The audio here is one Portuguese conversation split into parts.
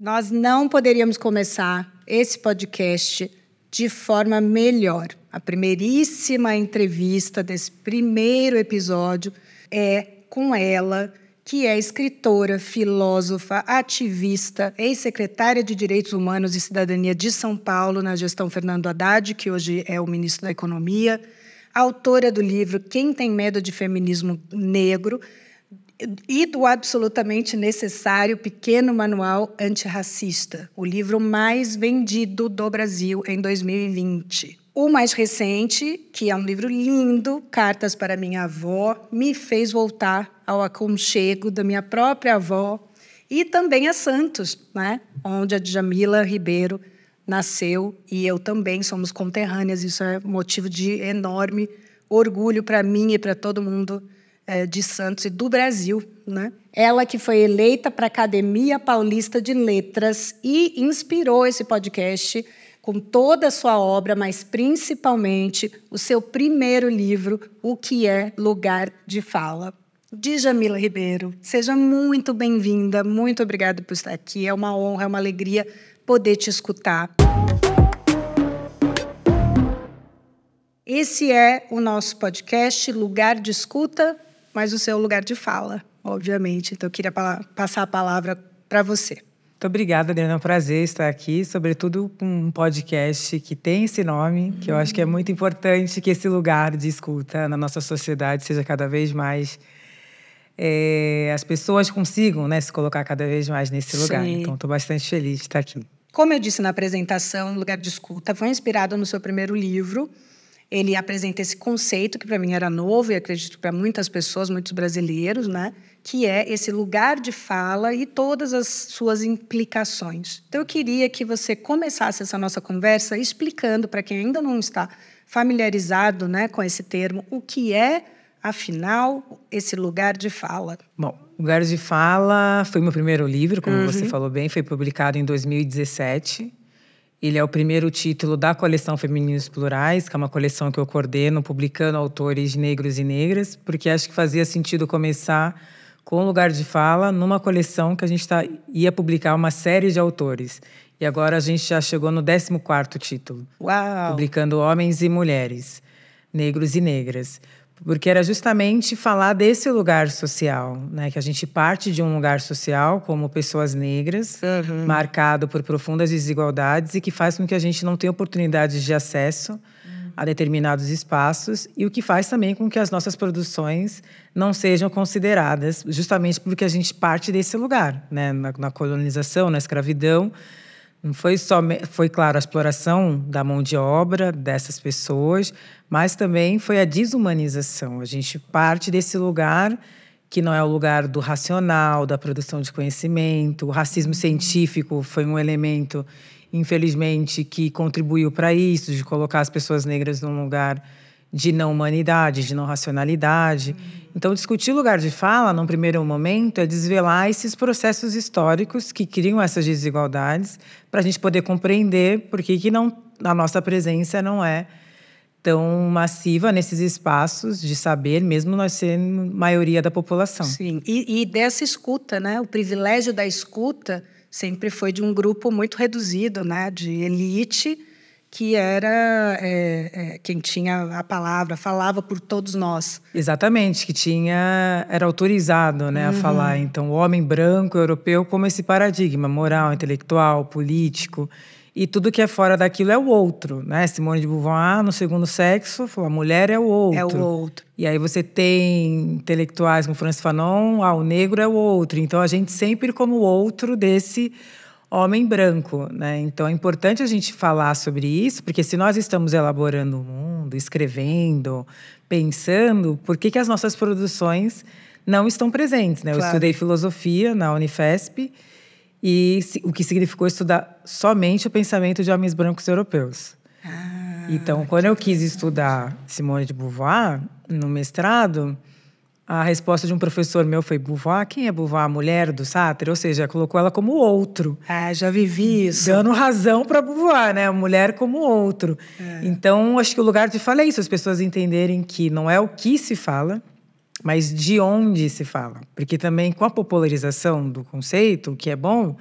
Nós não poderíamos começar esse podcast de forma melhor. A primeiríssima entrevista desse primeiro episódio é com ela, que é escritora, filósofa, ativista, ex-secretária de Direitos Humanos e Cidadania de São Paulo na gestão Fernando Haddad, que hoje é o ministro da Economia, autora do livro Quem tem medo de feminismo negro, e do absolutamente necessário Pequeno Manual Antirracista, o livro mais vendido do Brasil em 2020. O mais recente, que é um livro lindo, Cartas para Minha Avó, me fez voltar ao aconchego da minha própria avó e também a Santos, né? onde a Djamila Ribeiro nasceu e eu também somos conterrâneas. Isso é motivo de enorme orgulho para mim e para todo mundo é, de Santos e do Brasil. Né? Ela que foi eleita para a Academia Paulista de Letras e inspirou esse podcast com toda a sua obra, mas principalmente o seu primeiro livro, O que é Lugar de Fala. Djamila Ribeiro, seja muito bem-vinda, muito obrigada por estar aqui. É uma honra, é uma alegria poder te escutar. Esse é o nosso podcast Lugar de Escuta mas o seu lugar de fala, obviamente. Então, eu queria passar a palavra para você. Muito obrigada, Adriana. É um prazer estar aqui, sobretudo com um podcast que tem esse nome, que eu acho que é uhum. muito importante que esse lugar de escuta na nossa sociedade seja cada vez mais. É, as pessoas consigam né, se colocar cada vez mais nesse lugar. Sim. Então, estou bastante feliz de estar aqui. Como eu disse na apresentação, o lugar de escuta foi inspirado no seu primeiro livro, ele apresenta esse conceito que para mim era novo e acredito para muitas pessoas, muitos brasileiros, né? que é esse lugar de fala e todas as suas implicações. Então, eu queria que você começasse essa nossa conversa explicando para quem ainda não está familiarizado né, com esse termo o que é, afinal, esse lugar de fala. Bom, Lugares de Fala foi meu primeiro livro, como uhum. você falou bem, foi publicado em 2017. Ele é o primeiro título da coleção Femininos Plurais, que é uma coleção que eu coordeno, publicando autores negros e negras, porque acho que fazia sentido começar com lugar de fala numa coleção que a gente tá, ia publicar uma série de autores. E agora a gente já chegou no 14 título. Uau. Publicando homens e mulheres, negros e negras porque era justamente falar desse lugar social, né? Que a gente parte de um lugar social como pessoas negras, uhum. marcado por profundas desigualdades e que faz com que a gente não tenha oportunidades de acesso a determinados espaços e o que faz também com que as nossas produções não sejam consideradas, justamente porque a gente parte desse lugar, né? Na, na colonização, na escravidão não foi só, foi claro, a exploração da mão de obra dessas pessoas, mas também foi a desumanização. A gente parte desse lugar que não é o lugar do racional, da produção de conhecimento. O racismo científico foi um elemento, infelizmente, que contribuiu para isso, de colocar as pessoas negras num lugar de não humanidade, de não racionalidade. Hum. Então, discutir lugar de fala, num primeiro momento, é desvelar esses processos históricos que criam essas desigualdades, para a gente poder compreender por que, que não, a nossa presença não é tão massiva nesses espaços de saber, mesmo nós sendo maioria da população. Sim, e, e dessa escuta, né? O privilégio da escuta sempre foi de um grupo muito reduzido, né? De elite que era é, é, quem tinha a palavra, falava por todos nós. Exatamente, que tinha era autorizado né, uhum. a falar. Então, o homem branco europeu como esse paradigma moral, intelectual, político. E tudo que é fora daquilo é o outro, né? Simone de Beauvoir, no segundo sexo, falou, a mulher é o outro. É o outro. E aí você tem intelectuais como Francis Fanon, ah, o negro é o outro. Então, a gente sempre como o outro desse homem branco, né? Então é importante a gente falar sobre isso, porque se nós estamos elaborando o mundo, escrevendo, pensando, por que, que as nossas produções não estão presentes, né? Claro. Eu estudei filosofia na Unifesp e o que significou estudar somente o pensamento de homens brancos europeus. Ah, então, quando eu quis estudar Simone de Beauvoir no mestrado, a resposta de um professor meu foi Beauvoir. Quem é Beauvoir? A mulher do sátiro? Ou seja, colocou ela como outro. Ah, já vivi isso. Dando razão para Beauvoir, né? A mulher como outro. É. Então, acho que o lugar de fala é isso. As pessoas entenderem que não é o que se fala, mas de onde se fala. Porque também com a popularização do conceito, o que é bom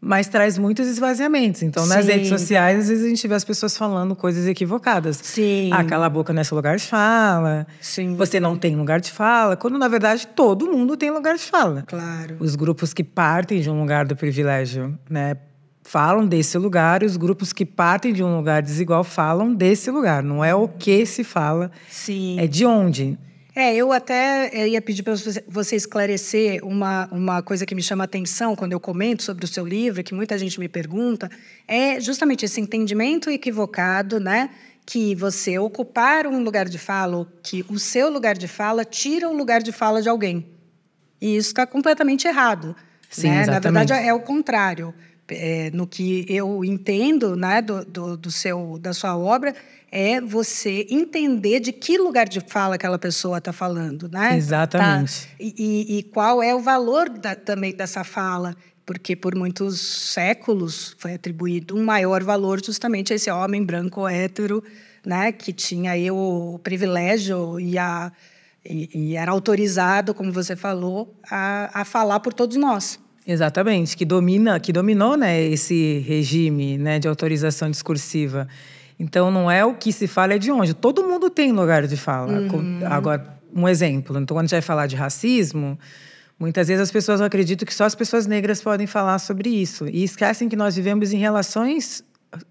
mas traz muitos esvaziamentos. Então, nas redes sociais, às vezes a gente vê as pessoas falando coisas equivocadas. Sim. Ah, cala a boca nesse lugar de fala. Sim. Você não tem lugar de fala. Quando, na verdade, todo mundo tem lugar de fala. Claro. Os grupos que partem de um lugar do privilégio, né? Falam desse lugar e os grupos que partem de um lugar desigual falam desse lugar. Não é o que se fala, Sim. é de onde. É, eu até eh, ia pedir para você esclarecer uma, uma coisa que me chama a atenção quando eu comento sobre o seu livro, que muita gente me pergunta, é justamente esse entendimento equivocado, né? que você ocupar um lugar de fala, que o seu lugar de fala tira o lugar de fala de alguém. E isso está completamente errado. Sim, né? Na verdade, é o contrário. É, no que eu entendo né, do, do, do, seu, da sua obra, é você entender de que lugar de fala aquela pessoa está falando, né? Tá. Exatamente. Tá? E, e, qual é o valor da, também dessa fala, porque por muitos séculos foi atribuído um maior valor justamente a esse homem branco hétero, né? Que tinha aí o privilégio e a e, e, era autorizado, como você falou, a, a falar por todos nós. Exatamente, que domina, que dominou, né, esse regime, né, de autorização discursiva. Então não é o que se fala é de onde. Todo mundo tem lugar de fala. Uhum. Agora, um exemplo. Então, quando a gente vai falar de racismo, muitas vezes as pessoas acreditam que só as pessoas negras podem falar sobre isso. E esquecem que nós vivemos em relações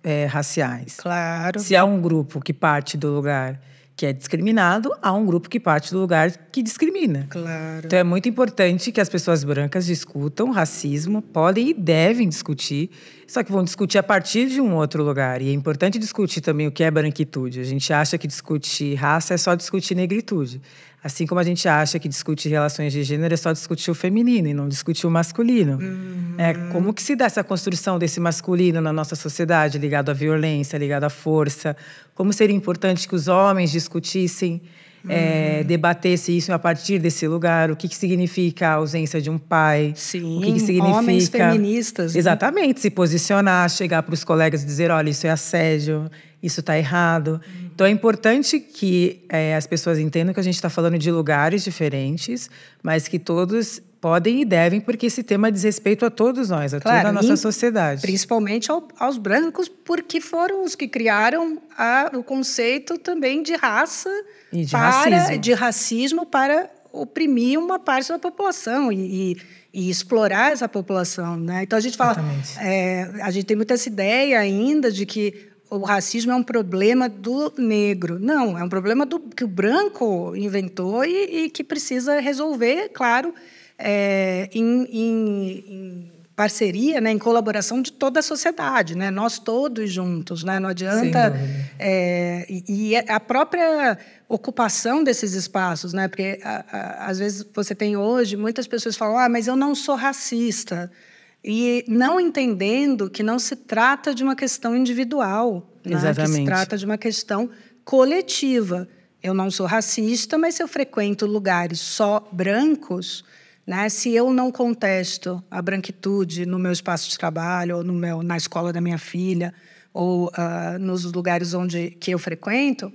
é, raciais. Claro. Se há um grupo que parte do lugar que é discriminado a um grupo que parte do lugar que discrimina. Claro. Então é muito importante que as pessoas brancas discutam racismo, podem e devem discutir, só que vão discutir a partir de um outro lugar. E é importante discutir também o que é branquitude. A gente acha que discutir raça é só discutir negritude. Assim como a gente acha que discutir relações de gênero é só discutir o feminino e não discutir o masculino. É, uhum. É, como que se dá essa construção desse masculino na nossa sociedade, ligado à violência, ligado à força? Como seria importante que os homens discutissem, é, uhum. é, debatessem isso a partir desse lugar? O que, que significa a ausência de um pai? Sim, o que, que significa... homens feministas. Né? Exatamente, né? se posicionar, chegar para os colegas e dizer, olha, isso é assédio, isso está errado. Uhum. Então é importante que é, as pessoas entendam que a gente está falando de lugares diferentes, mas que todos podem e devem, porque esse tema diz respeito a todos nós, a claro, toda a nossa sociedade. Principalmente ao, aos brancos, porque foram os que criaram a, o conceito também de raça e de, para, racismo. de racismo para oprimir uma parte da população e, e, e explorar essa população, né? Então a gente fala, é, a gente tem muita essa ideia ainda de que o racismo é um problema do negro. Não, é um problema do, que o branco inventou e, e que precisa resolver, claro, é, em, em, em, parceria, né, em colaboração de toda a sociedade, né? Nós todos juntos, né? Não adianta é, e, e, é a própria ocupação desses espaços, né? Porque a, a, às vezes você tem hoje muitas pessoas falam, ah, mas eu não sou racista e não entendendo que não se trata de uma questão individual, Exatamente. né? que se trata de uma questão coletiva. Eu não sou racista, mas se eu frequento lugares só brancos, né? se eu não contesto a branquitude no meu espaço de trabalho, ou no meu, na escola da minha filha, ou uh, nos lugares onde que eu frequento,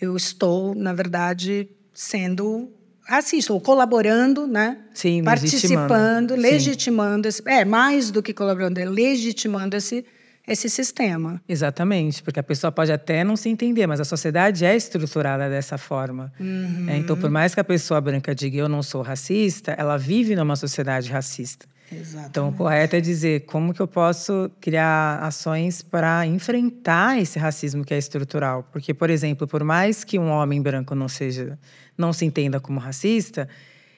eu estou, na verdade, sendo assistam, colaborando, né? Sim, participando, legitimando, sim. Esse, é mais do que colaborando, é legitimando esse esse sistema. Exatamente, porque a pessoa pode até não se entender, mas a sociedade é estruturada dessa forma. Uhum. É, então, por mais que a pessoa branca diga eu não sou racista, ela vive numa sociedade racista. Exatamente. Então, o né? correto é dizer como que eu posso criar ações para enfrentar esse racismo que é estrutural. Porque, por exemplo, por mais que um homem branco não seja, não se entenda como racista,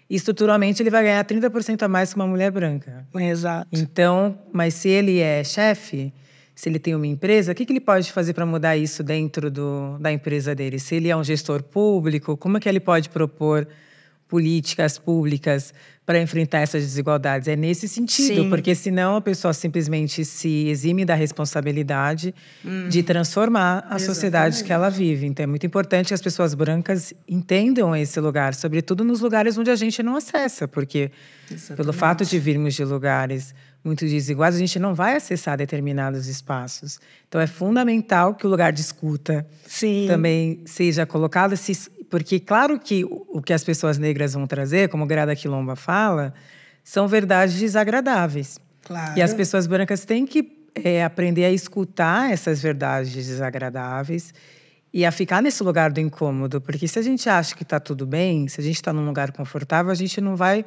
estruturalmente ele vai ganhar 30% a mais que uma mulher branca. Exato. Então, mas se ele é chefe, se ele tem uma empresa, o que, que ele pode fazer para mudar isso dentro do, da empresa dele? Se ele é um gestor público, como é que ele pode propor políticas públicas para enfrentar essas desigualdades. É nesse sentido, Sim. porque senão a pessoa simplesmente se exime da responsabilidade hum. de uhum. transformar a Exatamente. sociedade que ela vive. Então é muito importante que as pessoas brancas entendam esse lugar, sobretudo nos lugares onde a gente não acessa, porque Exatamente. pelo fato de virmos de lugares muito desiguais, a gente não vai acessar determinados espaços. Então é fundamental que o lugar de escuta Sim. também seja colocado. Se porque, claro que o que as pessoas negras vão trazer, como Grada Quilomba fala, são verdades desagradáveis. Claro. E as pessoas brancas têm que é, aprender a escutar essas verdades desagradáveis e a ficar nesse lugar do incômodo. Porque se a gente acha que está tudo bem, se a gente está num lugar confortável, a gente não vai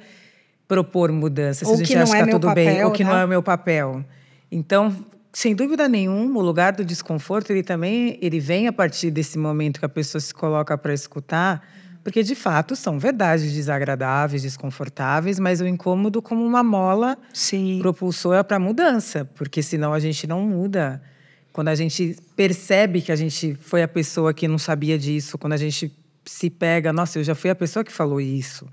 propor mudanças. Se a gente acha que está é tá tudo papel, bem, ou que né? não é o meu papel. Então, sem dúvida nenhuma, o lugar do desconforto, ele também ele vem a partir desse momento que a pessoa se coloca para escutar, porque de fato são verdades desagradáveis, desconfortáveis, mas o incômodo como uma mola Sim. propulsora para mudança, porque senão a gente não muda. Quando a gente percebe que a gente foi a pessoa que não sabia disso, quando a gente se pega, nossa, eu já fui a pessoa que falou isso.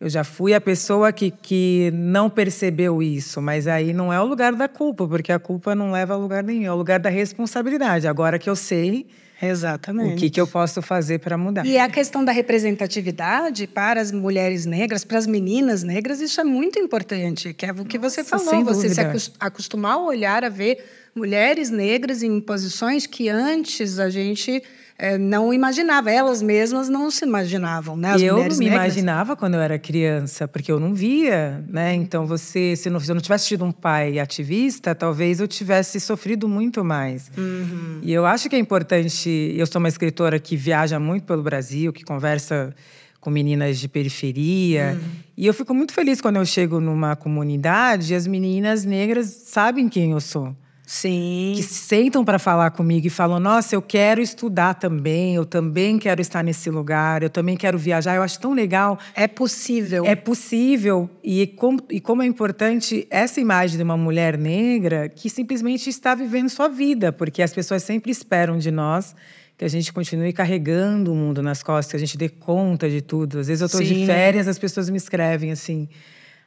Eu já fui a pessoa que, que não percebeu isso, mas aí não é o lugar da culpa, porque a culpa não leva a lugar nenhum, é o lugar da responsabilidade. Agora que eu sei Exatamente. o que, que eu posso fazer para mudar. E a questão da representatividade para as mulheres negras, para as meninas negras, isso é muito importante, que é o que você falou, você dúvida. se acostumar a olhar, a ver mulheres negras em posições que antes a gente é, não imaginava, elas mesmas não se imaginavam, né? As eu não me negras. imaginava quando eu era criança, porque eu não via, né? Então você, se, não, se eu não tivesse tido um pai ativista, talvez eu tivesse sofrido muito mais. Uhum. E eu acho que é importante. Eu sou uma escritora que viaja muito pelo Brasil, que conversa com meninas de periferia. Uhum. E eu fico muito feliz quando eu chego numa comunidade e as meninas negras sabem quem eu sou. Sim. Que sentam para falar comigo e falam: "Nossa, eu quero estudar também, eu também quero estar nesse lugar, eu também quero viajar". Eu acho tão legal. É possível. É possível. E como, e como é importante essa imagem de uma mulher negra que simplesmente está vivendo sua vida, porque as pessoas sempre esperam de nós que a gente continue carregando o mundo nas costas, que a gente dê conta de tudo. Às vezes eu estou de né? férias, as pessoas me escrevem assim: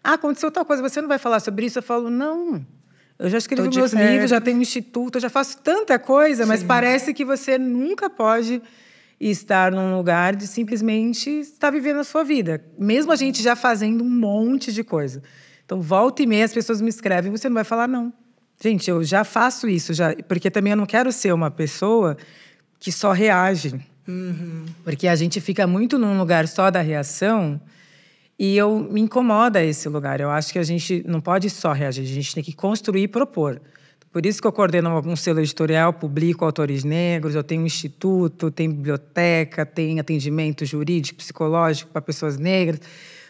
ah, aconteceu tal coisa, você não vai falar sobre isso?" Eu falo: "Não, eu já escrevi meus livros, já tenho um instituto, já faço tanta coisa, Sim. mas parece que você nunca pode estar num lugar de simplesmente estar vivendo a sua vida, mesmo a gente já fazendo um monte de coisa. Então, volta e meia, as pessoas me escrevem, você não vai falar não. Gente, eu já faço isso, já, porque também eu não quero ser uma pessoa que só reage. Uhum. Porque a gente fica muito num lugar só da reação e eu me incomoda esse lugar. Eu acho que a gente não pode só reagir, a gente tem que construir e propor. Por isso que eu coordeno algum selo editorial, publico autores negros, eu tenho um instituto, tem biblioteca, tem atendimento jurídico, psicológico para pessoas negras.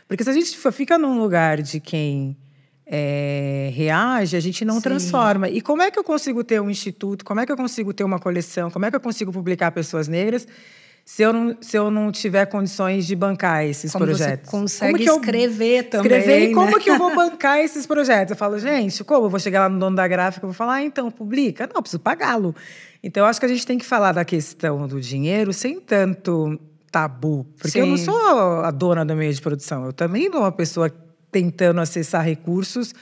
Porque se a gente fica num lugar de quem é, reage, a gente não Sim. transforma. E como é que eu consigo ter um instituto? Como é que eu consigo ter uma coleção? Como é que eu consigo publicar pessoas negras se eu não, se eu não tiver condições de bancar esses como projetos? Você consegue como escrever também. Escrever e né? como que eu vou bancar esses projetos? Eu falo, gente, como? Eu vou chegar lá no dono da gráfica e vou falar, ah, então, publica? Não, preciso pagá-lo. Então, eu acho que a gente tem que falar da questão do dinheiro sem tanto tabu. Porque Sim. eu não sou a dona do meio de produção. Eu também sou uma pessoa tentando acessar recursos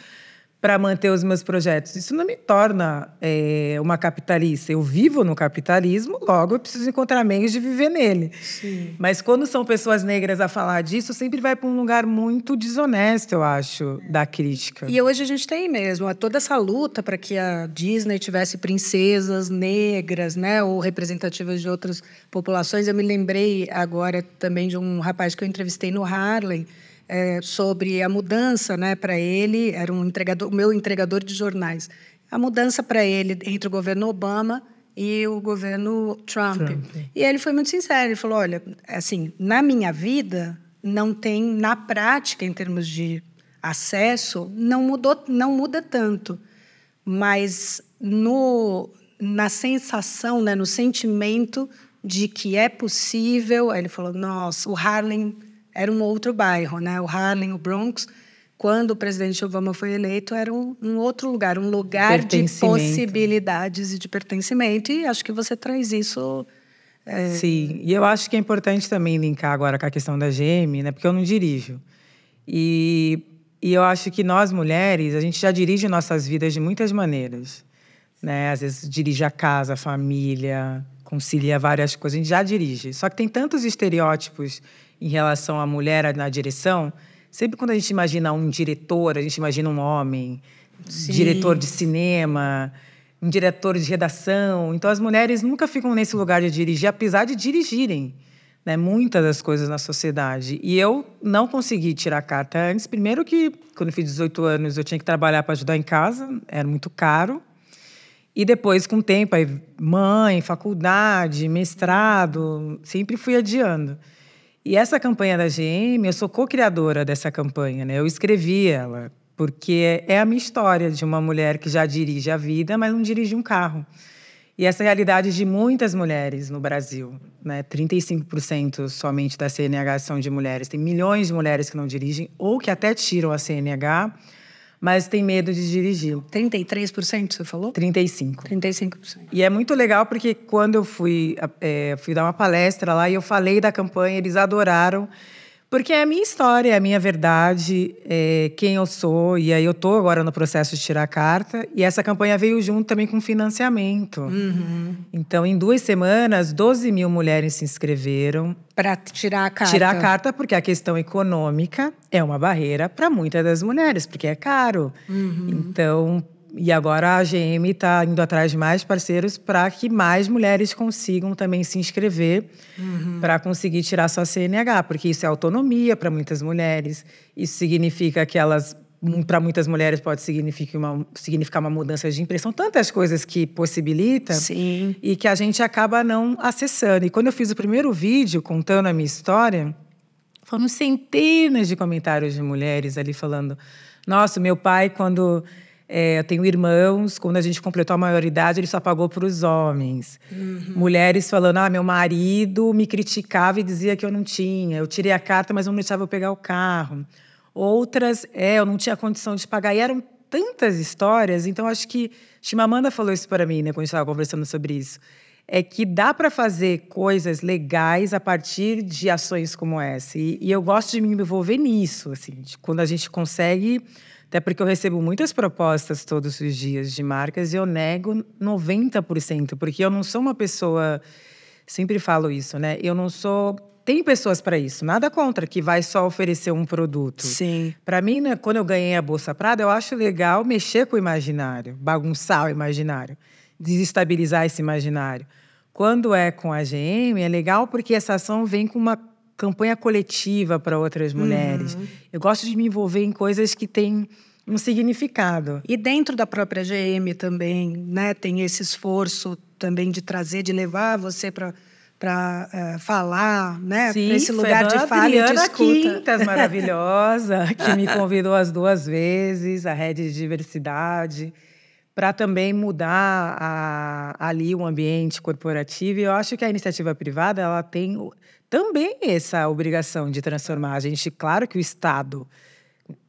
para manter os meus projetos. Isso não me torna é, uma capitalista. Eu vivo no capitalismo, logo eu preciso encontrar meios de viver nele. Sim. Mas quando são pessoas negras a falar disso, sempre vai para um lugar muito desonesto, eu acho, da crítica. E hoje a gente tem mesmo toda essa luta para que a Disney tivesse princesas negras, né, ou representativas de outras populações. Eu me lembrei agora também de um rapaz que eu entrevistei no Harlem é, sobre a mudança né, para ele, era um entregador, o meu entregador de jornais, a mudança para ele entre o governo Obama e o governo Trump. Trump. E ele foi muito sincero, ele falou, olha, assim, na minha vida não tem, na prática, em termos de acesso, não, mudou, não muda tanto. Mas no, na sensação, né, no sentimento de que é possível. Aí ele falou: Nossa, o Harlem era um outro bairro, né? O Harlem, o Bronx, quando o presidente Obama foi eleito, era um, um outro lugar, um lugar de possibilidades e de pertencimento. E acho que você traz isso. É... Sim, e eu acho que é importante também linkar agora com a questão da GM, né? Porque eu não dirijo. E, e eu acho que nós mulheres, a gente já dirige nossas vidas de muitas maneiras. Né? Às vezes dirige a casa, a família, concilia várias coisas, a gente já dirige. Só que tem tantos estereótipos em relação à mulher na direção, sempre quando a gente imagina um diretor, a gente imagina um homem, Sim. diretor de cinema, um diretor de redação. Então as mulheres nunca ficam nesse lugar de dirigir, apesar de dirigirem. Né, muitas das coisas na sociedade. E eu não consegui tirar a carta antes. Primeiro que, quando eu fiz 18 anos, eu tinha que trabalhar para ajudar em casa, era muito caro. E depois, com o tempo, aí, mãe, faculdade, mestrado, sempre fui adiando. E essa campanha da GM, eu sou co-criadora dessa campanha, né? Eu escrevi ela, porque é a minha história de uma mulher que já dirige a vida, mas não dirige um carro. E essa realidade de muitas mulheres no Brasil, né? 35% somente da CNH são de mulheres. Tem milhões de mulheres que não dirigem ou que até tiram a CNH mas tem medo de dirigir. 33% você falou? 35%. 35%. E é muito legal porque quando eu fui, é, fui dar uma palestra lá e eu falei da campanha, eles adoraram. Porque é a minha história, é a minha verdade, é quem eu sou. E aí eu estou agora no processo de tirar a carta. E essa campanha veio junto também com financiamento. Uhum. Então, em duas semanas, 12 mil mulheres se inscreveram. Para tirar a carta. Tirar a carta, porque a questão econômica é uma barreira para muitas das mulheres, porque é caro. Uhum. Então, e agora a AGM está indo atrás de mais parceiros para que mais mulheres consigam também se inscrever uhum. para conseguir tirar sua CNH, porque isso é autonomia para muitas mulheres. Isso significa que elas, para muitas mulheres, pode significar uma, significar uma mudança de impressão, tantas coisas que possibilita Sim. e que a gente acaba não acessando. E quando eu fiz o primeiro vídeo contando a minha história, foram centenas de comentários de mulheres ali falando: Nossa, meu pai, quando é, eu tenho irmãos, quando a gente completou a maioridade, ele só pagou para os homens. Uhum. Mulheres falando: ah, meu marido me criticava e dizia que eu não tinha. Eu tirei a carta, mas não deixava eu pegar o carro. Outras, é, eu não tinha condição de pagar. E eram tantas histórias, então acho que Chimamanda falou isso para mim, né, quando a gente estava conversando sobre isso é que dá para fazer coisas legais a partir de ações como essa. E, e, eu gosto de me envolver nisso, assim, quando a gente consegue até porque eu recebo muitas propostas todos os dias de marcas e eu nego 90%, porque eu não sou uma pessoa. Sempre falo isso, né? Eu não sou tem pessoas para isso, nada contra que vai só oferecer um produto. Sim. Para mim, né, quando eu ganhei a Bolsa Prada, eu acho legal mexer com o imaginário, bagunçar o imaginário, desestabilizar esse imaginário. Quando é com a GM, é legal porque essa ação vem com uma campanha coletiva para outras uhum. mulheres. Uhum. Eu gosto de me envolver em coisas que têm um significado. E dentro da própria GM também, né, tem esse esforço também de trazer, de levar você para para uh, eh, falar, né, Sim, esse lugar de fala Adriana e de escuta. Quintas, maravilhosa, que me convidou as duas vezes, a rede de diversidade para também mudar a, ali o ambiente corporativo. E eu acho que a iniciativa privada ela tem também essa obrigação de transformar a gente. Claro que o Estado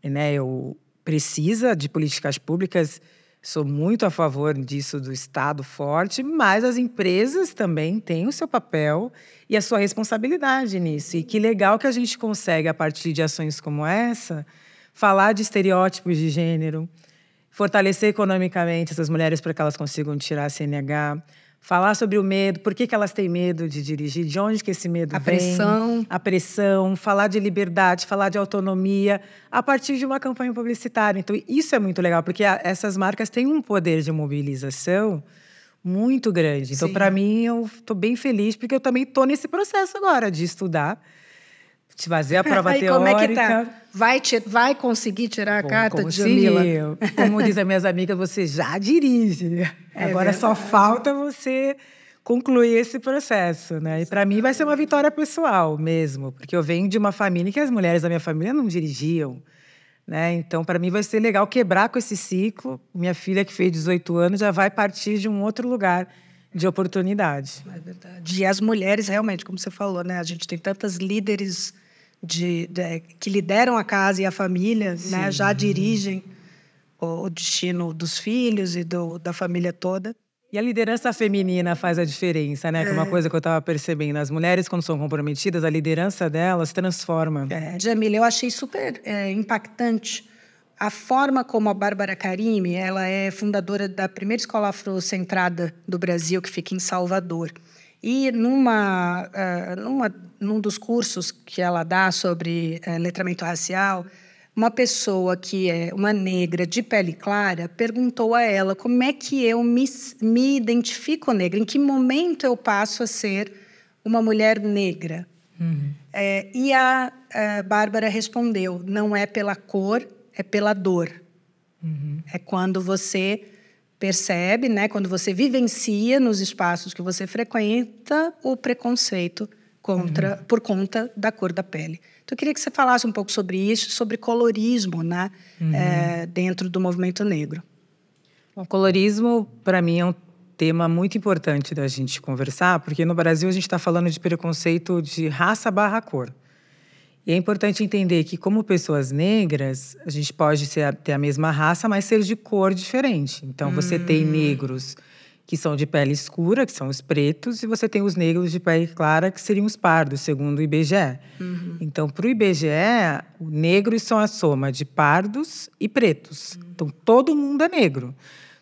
né, eu, precisa de políticas públicas, sou muito a favor disso, do Estado forte, mas as empresas também têm o seu papel e a sua responsabilidade nisso. E que legal que a gente consegue, a partir de ações como essa, falar de estereótipos de gênero, fortalecer economicamente essas mulheres para que elas consigam tirar a CNH, falar sobre o medo, por que, que elas têm medo de dirigir, de onde que esse medo a vem. A pressão. A pressão, falar de liberdade, falar de autonomia, a partir de uma campanha publicitária. Então, isso é muito legal, porque a, essas marcas têm um poder de mobilização muito grande. Então, para mim, eu estou bem feliz, porque eu também estou nesse processo agora de estudar te fazer a prova teórica. Como é que tá? Vai, te, vai conseguir tirar a Bom, carta, Djamila? Como dizem minhas amigas, você já dirige. É Agora verdade. só falta você concluir esse processo, né? E para mim vai ser uma vitória pessoal mesmo, porque eu venho de uma família que as mulheres da minha família não dirigiam, né? Então para mim vai ser legal quebrar com esse ciclo. Minha filha que fez 18 anos já vai partir de um outro lugar de oportunidade. É verdade. E as mulheres realmente, como você falou, né? A gente tem tantas líderes de, de, que lideram a casa e a família, né, já dirigem o, o, destino dos filhos e do, da família toda. E a liderança feminina faz a diferença, né? Que é uma é. coisa que eu estava percebendo. As mulheres, quando são comprometidas, a liderança delas transforma. É, Jamila, eu achei super é, impactante a forma como a Bárbara Karimi, ela é fundadora da primeira escola afrocentrada do Brasil, que fica em Salvador. E numa, eh, numa, num dos cursos que ela dá sobre eh, letramento racial, uma pessoa que é uma negra de pele clara perguntou a ela como é que eu me, me identifico negra, em que momento eu passo a ser uma mulher negra. Uhum. É, e a, a Bárbara respondeu: não é pela cor, é pela dor. Uhum. É quando você percebe, né, quando você vivencia nos espaços que você frequenta o preconceito contra uhum. por conta da cor da pele. Então, eu queria que você falasse um pouco sobre isso, sobre colorismo, né, uhum. é, dentro do movimento negro. O colorismo, para mim, é um tema muito importante da gente conversar, porque no Brasil a gente está falando de preconceito de raça barra cor. E é importante entender que, como pessoas negras, a gente pode ser, ter a mesma raça, mas ser de cor diferente. Então, hum. você tem hum. negros que são de pele escura, que são os pretos, e você tem os negros de pele clara, que seriam os pardos, segundo o IBGE. Uhum. Então, para o IBGE, negros são a soma de pardos e pretos. Uhum. Então, todo mundo é negro.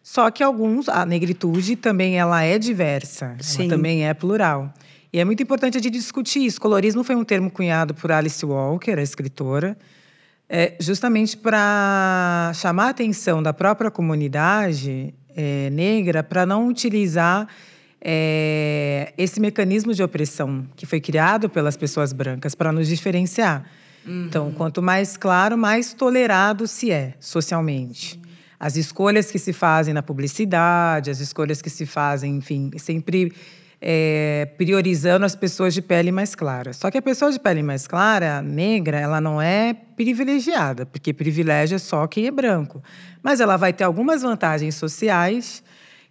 Só que alguns, a negritude também ela é diversa, Sim. ela também é plural. E é muito importante a gente discutir isso. Colorismo foi um termo cunhado por Alice Walker, a escritora, é, justamente para chamar a atenção da própria comunidade é, negra para não utilizar é, esse mecanismo de opressão que foi criado pelas pessoas brancas para nos diferenciar. Uhum. Então, quanto mais claro, mais tolerado se é socialmente. Uhum. As escolhas que se fazem na publicidade, as escolhas que se fazem, enfim, sempre é, priorizando as pessoas de pele mais clara. Só que a pessoa de pele mais clara, negra, ela não é privilegiada, porque privilégio é só quem é branco. Mas ela vai ter algumas vantagens sociais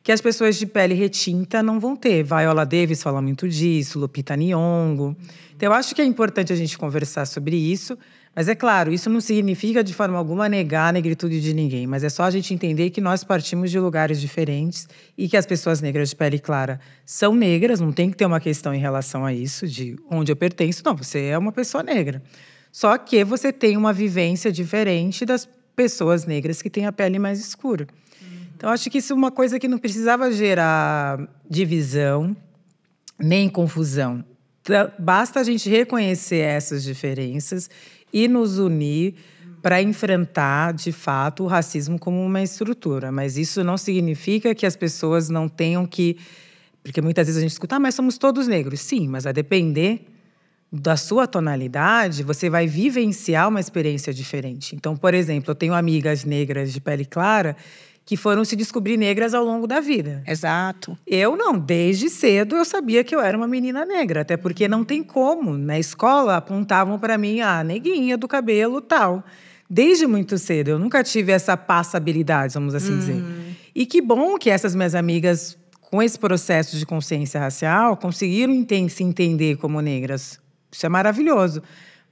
que as pessoas de pele retinta não vão ter. Viola Davis fala muito disso, Lupita Nyong'o. Então, eu acho que é importante a gente conversar sobre isso, mas é claro, isso não significa de forma alguma negar a negritude de ninguém, mas é só a gente entender que nós partimos de lugares diferentes e que as pessoas negras de pele clara são negras, não tem que ter uma questão em relação a isso, de onde eu pertenço. Não, você é uma pessoa negra. Só que você tem uma vivência diferente das pessoas negras que têm a pele mais escura. Então, acho que isso é uma coisa que não precisava gerar divisão nem confusão. Então, basta a gente reconhecer essas diferenças e nos unir para enfrentar, de fato, o racismo como uma estrutura. Mas isso não significa que as pessoas não tenham que. Porque muitas vezes a gente escuta, ah, mas somos todos negros. Sim, mas a depender da sua tonalidade, você vai vivenciar uma experiência diferente. Então, por exemplo, eu tenho amigas negras de pele clara que foram se descobrir negras ao longo da vida. Exato. Eu não, desde cedo eu sabia que eu era uma menina negra, até porque não tem como. Na escola apontavam para mim a ah, neguinha do cabelo tal. Desde muito cedo, eu nunca tive essa passabilidade, vamos assim hum. dizer. E que bom que essas minhas amigas, com esse processo de consciência racial, conseguiram se entender como negras. Isso é maravilhoso.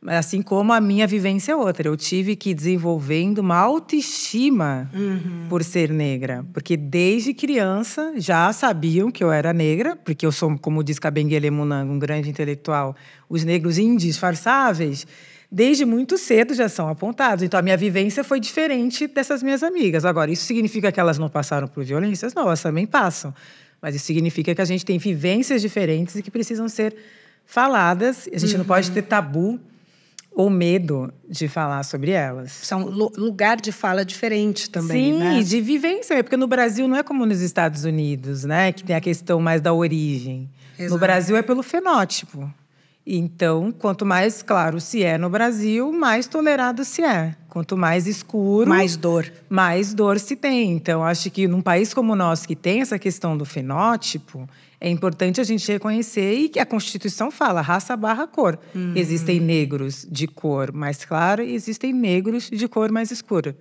Assim como a minha vivência é outra. Eu tive que ir desenvolvendo uma autoestima uhum. por ser negra. Porque desde criança já sabiam que eu era negra, porque eu sou, como diz Kabenguele Munang, um grande intelectual, os negros indisfarçáveis desde muito cedo já são apontados. Então, a minha vivência foi diferente dessas minhas amigas. Agora, isso significa que elas não passaram por violências? Não, elas também passam. Mas isso significa que a gente tem vivências diferentes e que precisam ser faladas. A gente uhum. não pode uhum. ter tabu ou medo de falar sobre elas. São lugar de fala diferente também, Sim, né? de vivência, né? porque no Brasil não é como nos Estados Unidos, né, que tem a questão mais da origem. Exato. No Brasil é pelo fenótipo. Então, quanto mais claro se é no Brasil, mais tolerado se é. Quanto mais escuro, mais dor. Mais dor se tem. Então, acho que num país como o nosso, que tem essa questão do fenótipo, é importante a gente reconhecer e que a Constituição fala raça barra cor. Uhum. Existem negros de cor mais clara e existem negros de cor mais escura.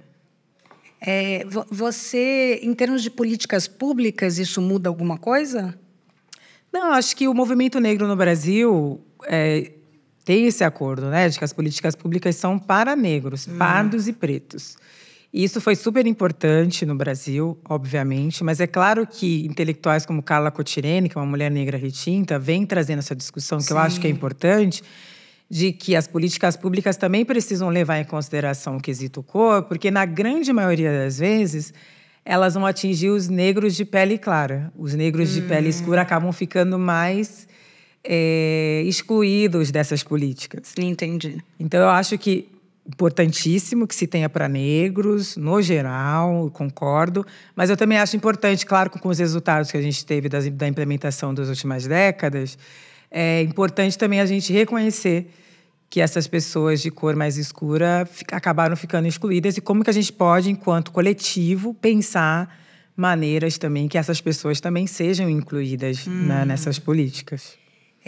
É, você, em termos de políticas públicas, isso muda alguma coisa? Não, acho que o movimento negro no Brasil é, tem esse acordo, né, de que as políticas públicas são para negros, hum. pardos e pretos. Isso foi super importante no Brasil, obviamente, mas é claro que intelectuais como Carla Cotirene, que é uma mulher negra retinta, vem trazendo essa discussão que Sim. eu acho que é importante, de que as políticas públicas também precisam levar em consideração o quesito cor, porque na grande maioria das vezes elas vão atingir os negros de pele clara. Os negros hum. de pele hum. escura acabam ficando mais é, excluídos dessas políticas. Entendi. Então, eu acho que importantíssimo que se tenha para negros, no geral, concordo, mas eu também acho importante, claro, com, os resultados que a gente teve das, da implementação das últimas décadas, é importante também a gente reconhecer que essas pessoas de cor mais escura fica, acabaram ficando excluídas e como que a gente pode, enquanto coletivo, pensar maneiras também que essas pessoas também sejam incluídas né, hum. né, nessas políticas.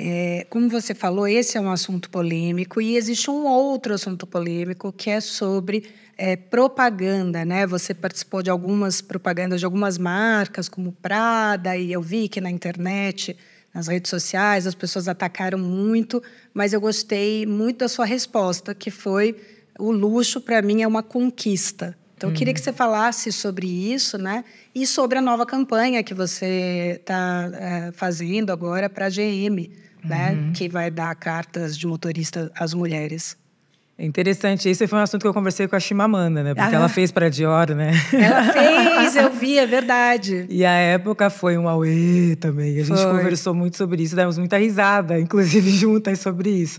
É, como você falou, esse é um assunto polêmico e existe um outro assunto polêmico que é sobre é, propaganda, né? Você participou de algumas propagandas de algumas marcas, como Prada, e eu vi que na internet, nas redes sociais, as pessoas atacaram muito, mas eu gostei muito da sua resposta, que foi o luxo para mim é uma conquista. Então, eu queria que uhum. você falasse sobre isso, né? E sobre a nova campanha que você está é, fazendo agora para a GM né? Uhum. Que vai dar cartas de motorista às mulheres. É interessante. Esse foi um assunto que eu conversei com a Chimamanda, né? Porque ah. ela fez para Dior, né? Ela fez, eu vi, é verdade. E a época foi um auê também. A gente foi. conversou muito sobre isso, demos muita risada, inclusive juntas sobre isso.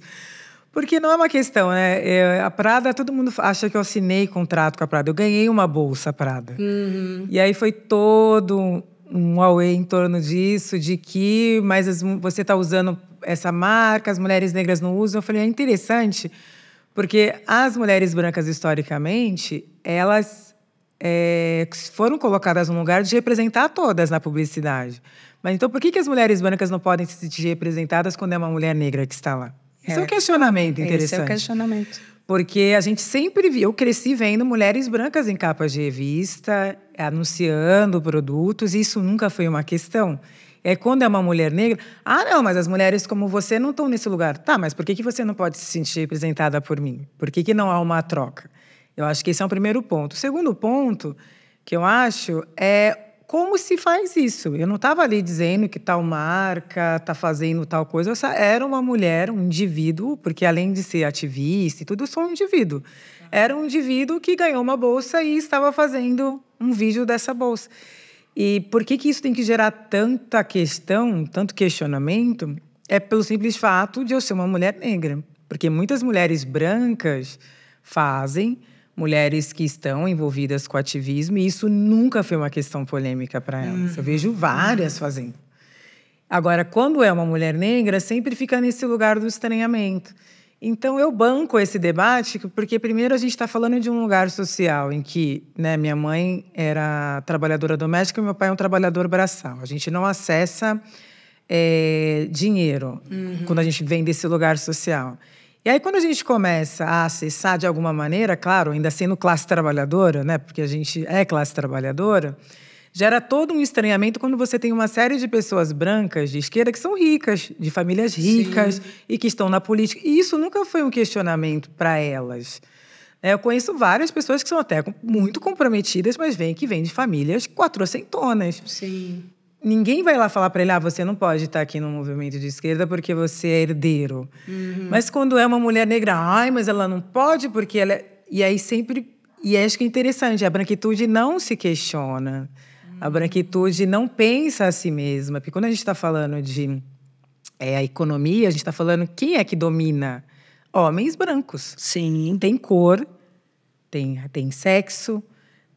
Porque não é uma questão, né? É, a Prada, todo mundo acha que eu assinei contrato com a Prada. Eu ganhei uma bolsa Prada. Uhum. E aí foi todo um Huawei em torno disso, de que, mas você está usando essa marca, as mulheres negras não usam. Eu falei, é interessante, porque as mulheres brancas, historicamente, elas é, foram colocadas no lugar de representar todas na publicidade. Mas então, por que, que as mulheres brancas não podem se sentir representadas quando é uma mulher negra que está lá? Esse é, é um questionamento interessante. Esse é o questionamento. Porque a gente sempre viu, eu cresci vendo mulheres brancas em capas de revista, anunciando produtos, e isso nunca foi uma questão. É quando é uma mulher negra, ah, não, mas as mulheres como você não estão nesse lugar. Tá, mas por que, que você não pode se sentir representada por mim? Por que, que não há uma troca? Eu acho que esse é um primeiro ponto. O segundo ponto que eu acho é como se faz isso. Eu não estava ali dizendo que tal marca está fazendo tal coisa. Eu era uma mulher, um indivíduo, porque além de ser ativista e tudo, eu sou um indivíduo. Era um indivíduo que ganhou uma bolsa e estava fazendo um vídeo dessa bolsa. E por que, que isso tem que gerar tanta questão, tanto questionamento? É pelo simples fato de eu ser uma mulher negra. Porque muitas mulheres brancas fazem, mulheres que estão envolvidas com ativismo, e isso nunca foi uma questão polêmica para elas. Uhum. Eu vejo várias fazendo. Agora, quando é uma mulher negra, sempre fica nesse lugar do estranhamento. Então, eu banco esse debate, porque primeiro a gente está falando de um lugar social em que né, minha mãe era trabalhadora doméstica e meu pai é um trabalhador braçal. A gente não acessa é, dinheiro uhum. quando a gente vem desse lugar social. E aí, quando a gente começa a acessar de alguma maneira, claro, ainda sendo classe trabalhadora, né, porque a gente é classe trabalhadora, Gera todo um estranhamento quando você tem uma série de pessoas brancas de esquerda que são ricas, de famílias ricas Sim. e que estão na política. E isso nunca foi um questionamento para elas. É, eu conheço várias pessoas que são até muito comprometidas, mas vêm que vêm de famílias quatrocentonas. Sim. Ninguém vai lá falar para ele, ah, você não pode estar tá aqui no movimento de esquerda porque você é herdeiro. Uhum. Mas quando é uma mulher negra, ai, mas ela não pode porque ela é... E aí sempre... E acho que é interessante, a branquitude não se questiona. A branquitude não pensa a si mesma, porque quando a gente está falando de é, a economia, a gente está falando quem é que domina? Homens brancos. Sim. Tem cor, tem, tem sexo,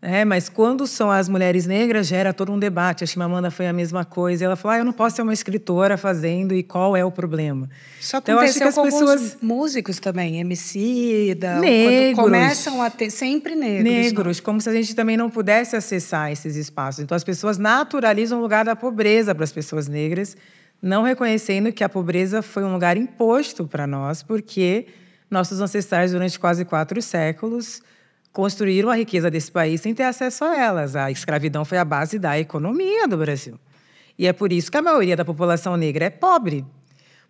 é, mas quando são as mulheres negras, gera todo um debate. A Chimamanda foi a mesma coisa. Ela falou: ah, eu não posso ser uma escritora fazendo, e qual é o problema? Isso então, então, acho que as com pessoas... músicos também, MC, da, negros, começam a ter sempre negros. Né? Negros, como se a gente também não pudesse acessar esses espaços. Então, as pessoas naturalizam o lugar da pobreza para as pessoas negras, não reconhecendo que a pobreza foi um lugar imposto para nós, porque nossos ancestrais, durante quase quatro séculos, construíram a riqueza desse país sem ter acesso a elas. A escravidão foi a base da economia do Brasil. E é por isso que a maioria da população negra é pobre,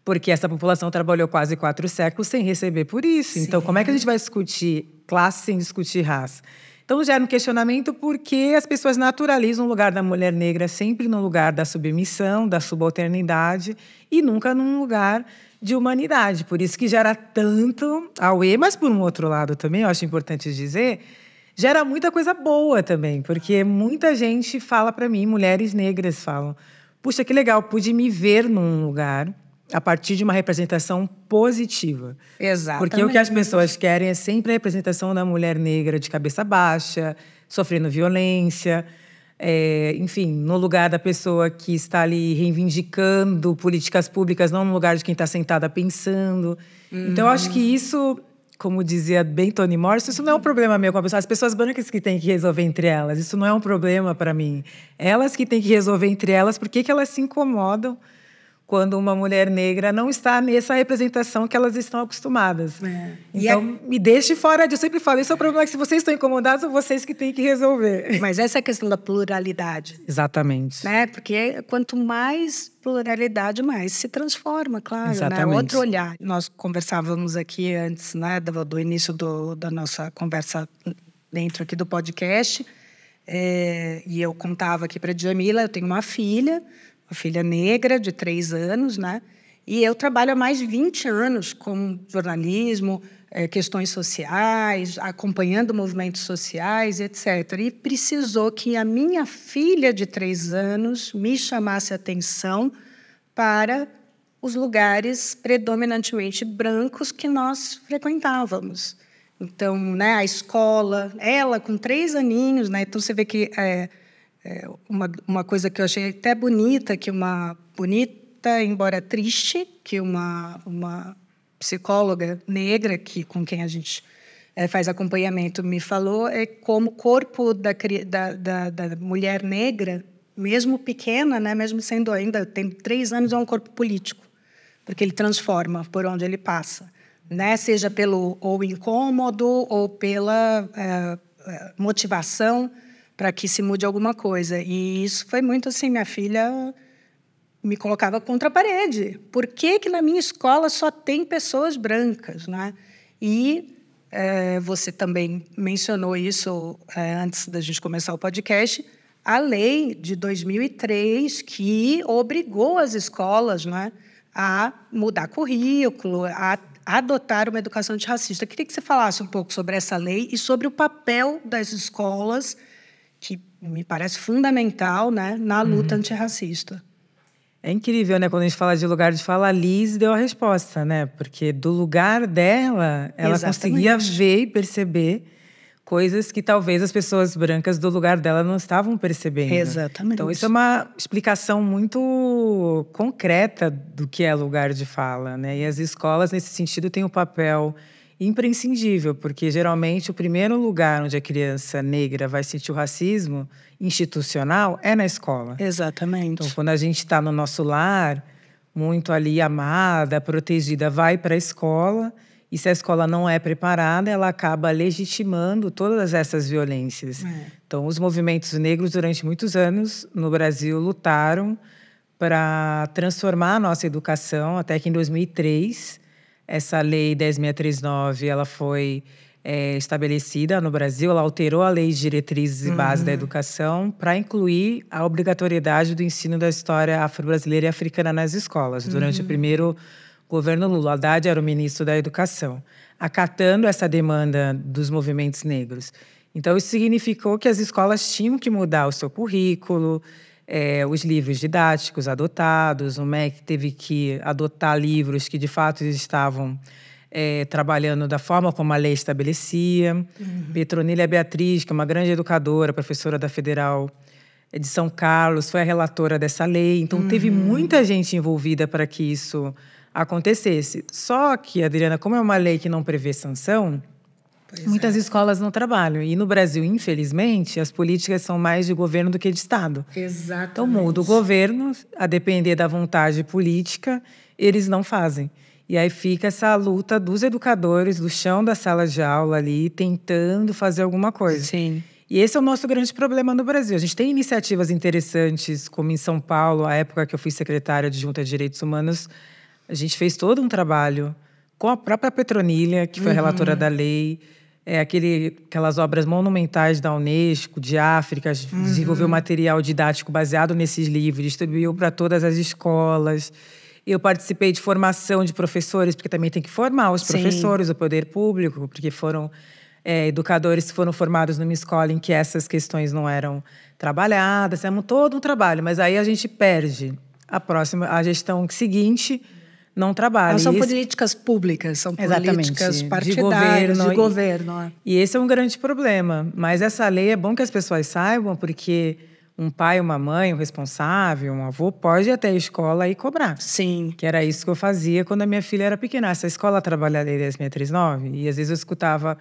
porque essa população trabalhou quase quatro séculos sem receber por isso. Então, Sim. Então, como é que a gente vai discutir classe sem discutir raça? Então gera é um questionamento porque as pessoas naturalizam o lugar da mulher negra sempre no lugar da submissão, da subalternidade e nunca num lugar de humanidade. Por isso que gera tanto auê, mas por um outro lado também, eu acho importante dizer, gera muita coisa boa também, porque muita gente fala para mim, mulheres negras falam, puxa, que legal, pude me ver num lugar a partir de uma representação positiva. Exato. Porque o que as pessoas querem é sempre a representação da mulher negra de cabeça baixa, sofrendo violência, é, enfim, no lugar da pessoa que está ali reivindicando políticas públicas, não no lugar de quem está sentada pensando. Uhum. Então, acho que uhum. isso como dizia bem Toni Morrison, isso não é um problema meu com a pessoa. As pessoas brancas que têm que resolver entre elas. Isso não é um problema para mim. Elas que têm que resolver entre elas, por que elas se incomodam quando uma mulher negra não está nessa representação que elas estão acostumadas. É. Então, me deixe fora disso. Eu sempre falo, isso é o problema é que se vocês estão incomodados, são vocês que têm que resolver. Mas essa é a questão da pluralidade. Exatamente. Né? Porque quanto mais pluralidade, mais se transforma, claro. Né? Exatamente. Né? Outro olhar. Nós conversávamos aqui antes né, do, do início do, da nossa conversa dentro aqui do podcast, é, e eu contava aqui para Jamila, eu tenho uma filha, uma filha negra de três anos, né? E eu trabalho há mais de 20 anos com jornalismo, eh, questões sociais, acompanhando movimentos sociais, etc. E precisou que a minha filha de três anos me chamasse atenção para os lugares predominantemente brancos que nós frequentávamos. Então, né, a escola, ela com três aninhos, né, então você vê que é, é uma, uma coisa que eu achei até bonita, que uma bonita, embora triste, que uma, uma psicóloga negra que com quem a gente é, faz acompanhamento me falou é como o corpo da, da, da, da mulher negra, mesmo pequena, né, mesmo sendo ainda tem três anos, é um corpo político, porque ele transforma por onde ele passa, né, seja pelo ou incômodo ou pela é, é motivação para que se mude alguma coisa. E isso foi muito assim, minha filha me colocava contra a parede. Por que, que na minha escola só tem pessoas brancas? Né? E é, você também mencionou isso é, antes da gente começar o podcast, a lei de 2003 que obrigou as escolas né, a mudar currículo, a adotar uma educação antirracista. Queria que você falasse um pouco sobre essa lei e sobre o papel das escolas que me parece fundamental né, na uhum. luta uhum. antirracista. É incrível, né? Quando a gente fala de lugar de fala, a Liz deu a resposta, né? Porque do lugar dela, ela Exatamente. conseguia ver e perceber coisas que talvez as pessoas brancas do lugar dela não estavam percebendo. Exatamente. Então, isso é uma explicação muito concreta do que é lugar de fala, né? E as escolas, nesse sentido, têm um papel imprescindível, porque geralmente o primeiro lugar onde a criança negra vai sentir o racismo institucional é na escola. Exatamente. Então, quando a gente está no nosso lar, muito ali amada, protegida, vai para a escola. E se a escola não é preparada, ela acaba legitimando todas essas violências. É. Então, os movimentos negros, durante muitos anos no Brasil, lutaram para transformar a nossa educação, até que em 2003 essa lei 10.639, ela foi é, estabelecida no Brasil, ela alterou a lei de diretrizes e bases uhum. da educação para incluir a obrigatoriedade do ensino da história afro-brasileira e africana nas escolas. Durante uhum. o primeiro governo Lula, Haddad era o ministro da Educação, acatando essa demanda dos movimentos negros. Então, isso significou que as escolas tinham que mudar o seu currículo, é, os livros didáticos adotados, o MEC teve que adotar livros que de fato estavam é, trabalhando da forma como a lei estabelecia. Uhum. Petronília Beatriz, que é uma grande educadora, professora da Federal de São Carlos, foi a relatora dessa lei. Então, uhum. teve muita gente envolvida para que isso acontecesse. Só que, Adriana, como é uma lei que não prevê sanção, Pois Muitas é. escolas não trabalham. E no Brasil, infelizmente, as políticas são mais de governo do que de Estado. Então, Exatamente. Então muda o governo, a depender da vontade política, eles não fazem. E aí fica essa luta dos educadores, do chão da sala de aula ali, tentando fazer alguma coisa. Sim. E esse é o nosso grande problema no Brasil. A gente tem iniciativas interessantes, como em São Paulo, a época que eu fui secretária de Junta de Direitos Humanos, a gente fez todo um trabalho com a própria Petronilha, que foi uhum. relatora da lei, é, aquele, aquelas obras monumentais da Unesco, de África, uhum. desenvolveu material didático baseado nesses livros, distribuiu para todas as escolas. Eu participei de formação de professores, porque também tem que formar os Sim. professores, o poder público, porque foram é, educadores que foram formados numa escola em que essas questões não eram trabalhadas. É todo um trabalho, mas aí a gente perde a próxima, a gestão seguinte não trabalha. Não são políticas públicas, são políticas partidárias, de governo. De governo. E, é. e, esse é um grande problema. Mas essa lei é bom que as pessoas saibam, porque um pai, uma mãe, um responsável, um avô pode ir até a escola e cobrar. Sim. Que era isso que eu fazia quando a minha filha era pequena. Essa escola trabalha a lei 10.639 e às vezes eu escutava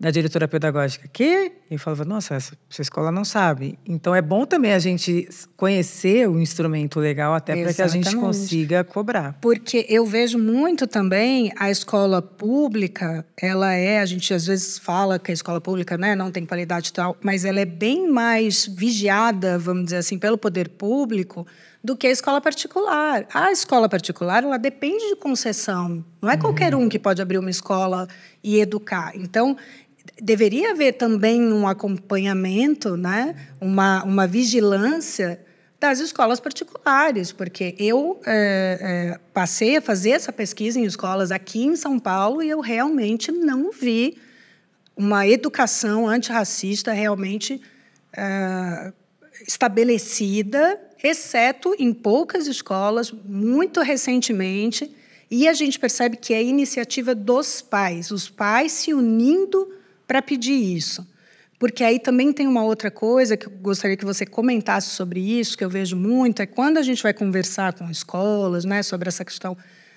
da diretora pedagógica, que eu falava, nossa, essa, essa escola não sabe. Então é bom também a gente conhecer o instrumento legal até para que a gente consiga cobrar. Porque eu vejo muito também a escola pública, ela é, a gente às vezes fala que a escola pública né, não tem qualidade e tal, mas ela é bem mais vigiada, vamos dizer assim, pelo poder público do que a escola particular. A escola particular, ela depende de concessão. Não é uhum. qualquer um uhum. que pode abrir uma escola e educar. Então, deveria haver também um acompanhamento, né? uma, uma vigilância das escolas particulares, porque eu é, é, passei a fazer essa pesquisa em escolas aqui em São Paulo e eu realmente não vi uma educação antirracista realmente é, estabelecida, exceto em poucas escolas, muito recentemente. E a gente percebe que é iniciativa dos pais, os pais se unindo para pedir isso. Porque aí também tem uma outra coisa que eu gostaria que você comentasse sobre isso, que eu vejo muito, é quando a gente vai conversar com escolas né, sobre essa questão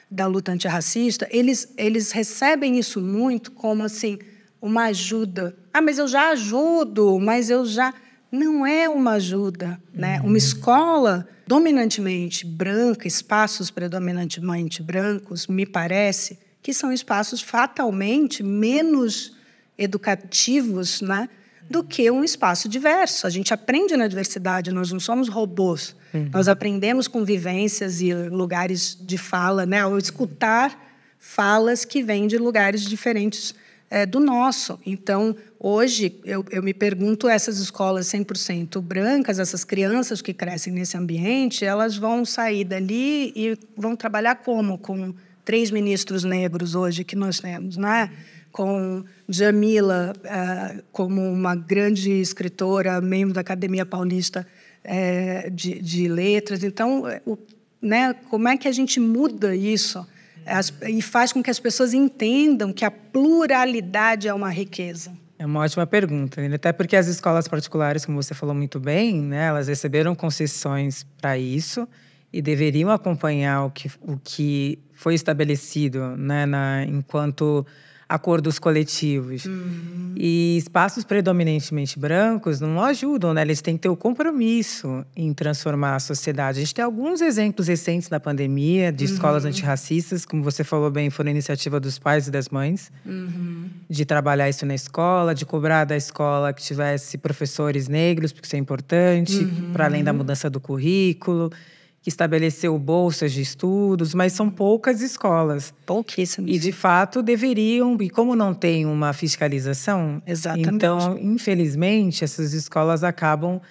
da luta antirracista, eles, eles recebem isso muito como assim uma ajuda. Ah, mas eu já ajudo, mas eu já. Não é uma ajuda. Né? Uhum. Uma escola dominantemente branca, espaços predominantemente brancos, me parece, que são espaços fatalmente menos educativos, né? do que um espaço diverso. A gente aprende na diversidade, nós não somos robôs. Uhum. Nós aprendemos com vivências e lugares de fala, né? Ao escutar falas que vêm de lugares diferentes é, do nosso. Então, hoje, eu, eu me pergunto, essas escolas 100% brancas, essas crianças que crescem nesse ambiente, elas vão sair dali e vão trabalhar como? Com três ministros negros hoje que nós temos, né? Uhum com Jamila uh, como uma grande escritora, membro da Academia Paulista uh, de, de, Letras. Então, eh, o, né, como é que a gente muda isso as, e faz com que as pessoas entendam que a pluralidade é uma riqueza? É uma ótima pergunta, até porque as escolas particulares, como você falou muito bem, né, elas receberam concessões para isso e deveriam acompanhar o que, o que foi estabelecido né, na, enquanto acordos coletivos. Uhum. E espaços predominantemente brancos não ajudam, né? Eles têm que ter o compromisso em transformar a sociedade. A gente tem alguns exemplos recentes na pandemia de uhum. escolas antirracistas, como você falou bem, foram iniciativa dos pais e das mães, uhum. de trabalhar isso na escola, de cobrar da escola que tivesse professores negros, porque isso é importante, para além da uhum. mudança do currículo que estabeleceu bolsas de estudos, mas são poucas escolas. Pouquíssimas. E, de fato, deveriam, e como não tem uma fiscalização, Exatamente. então, infelizmente, essas escolas acabam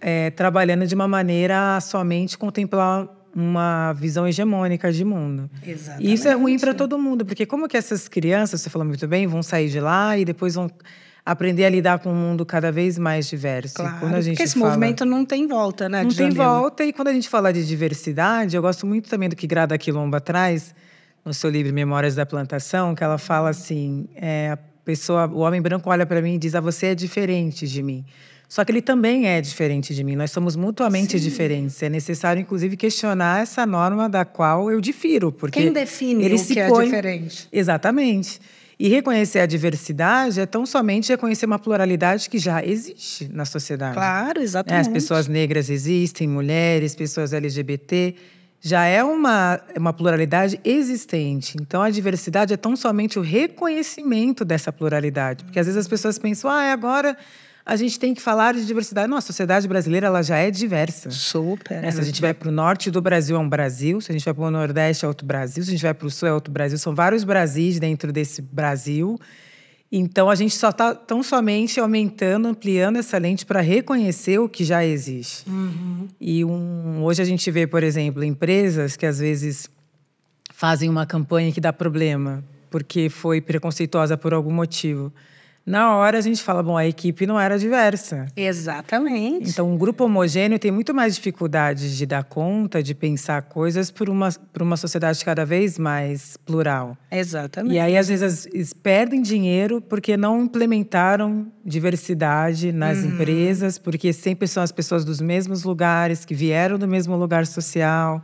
é, trabalhando de uma maneira a somente contemplar uma visão hegemônica de mundo. Exatamente. E isso é ruim para todo mundo, porque como que essas crianças, você falou muito bem, vão sair de lá e depois vão aprender a lidar com um mundo cada vez mais diverso. Claro, quando a gente porque esse fala... movimento não tem volta, né? Não tem volta. E quando a gente fala de diversidade, eu gosto muito também do que Grada Quilomba traz no seu livro Memórias da Plantação, que ela fala assim: é, a pessoa, o homem branco olha para mim e diz: "Ah, você é diferente de mim". Só que ele também é diferente de mim. Nós somos mutuamente Sim. diferentes. É necessário, inclusive, questionar essa norma da qual eu difiro, porque quem define ele o se que é põe... é diferente? Exatamente. E reconhecer a diversidade é tão somente reconhecer uma pluralidade que já existe na sociedade. Claro, exatamente. É, as pessoas negras existem, mulheres, pessoas LGBT. Já é uma, uma pluralidade existente. Então, a diversidade é tão somente o reconhecimento dessa pluralidade. Porque às vezes as pessoas pensam, ah, é agora a gente tem que falar de diversidade. Nossa, a sociedade brasileira ela já é diversa. Super. Né? Se a gente vai para o norte do Brasil, é um Brasil. Se a gente vai para o nordeste, é outro Brasil. Se a gente vai para o sul, é outro Brasil. São vários Brasis dentro desse Brasil. Então, a gente só está tão somente aumentando, ampliando essa lente para reconhecer o que já existe. Uhum. E um, hoje a gente vê, por exemplo, empresas que às vezes fazem uma campanha que dá problema, porque foi preconceituosa por algum motivo na hora a gente fala, bom, a equipe não era diversa. Exatamente. Então, um grupo homogêneo tem muito mais dificuldades de dar conta, de pensar coisas por uma, por uma sociedade cada vez mais plural. Exatamente. E aí, às vezes, eles perdem dinheiro porque não implementaram diversidade nas uhum. empresas, porque sempre são as pessoas dos mesmos lugares, que vieram do mesmo lugar social.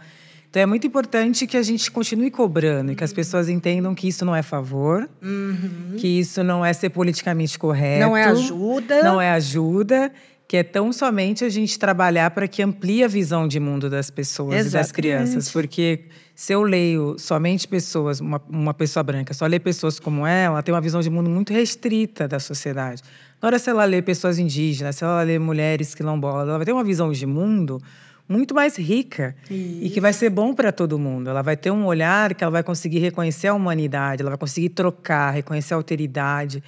Então é muito importante que a gente continue cobrando uhum. e que as uhum. pessoas entendam que isso não é favor, uhum. que isso não é ser politicamente correto. Não é ajuda. Não é ajuda que é tão somente a gente trabalhar para que amplie a visão de mundo das pessoas Exatamente. e das crianças. Porque se eu leio somente pessoas, uma, uma pessoa branca, só lê pessoas como ela, tem uma visão de mundo muito restrita da sociedade. Agora, se ela lê pessoas indígenas, se ela lê mulheres quilombolas, ela vai ter uma visão de mundo muito mais rica Isso. e que vai ser bom para todo mundo. Ela vai ter um olhar que ela vai conseguir reconhecer a humanidade, ela vai conseguir trocar, reconhecer a alteridade.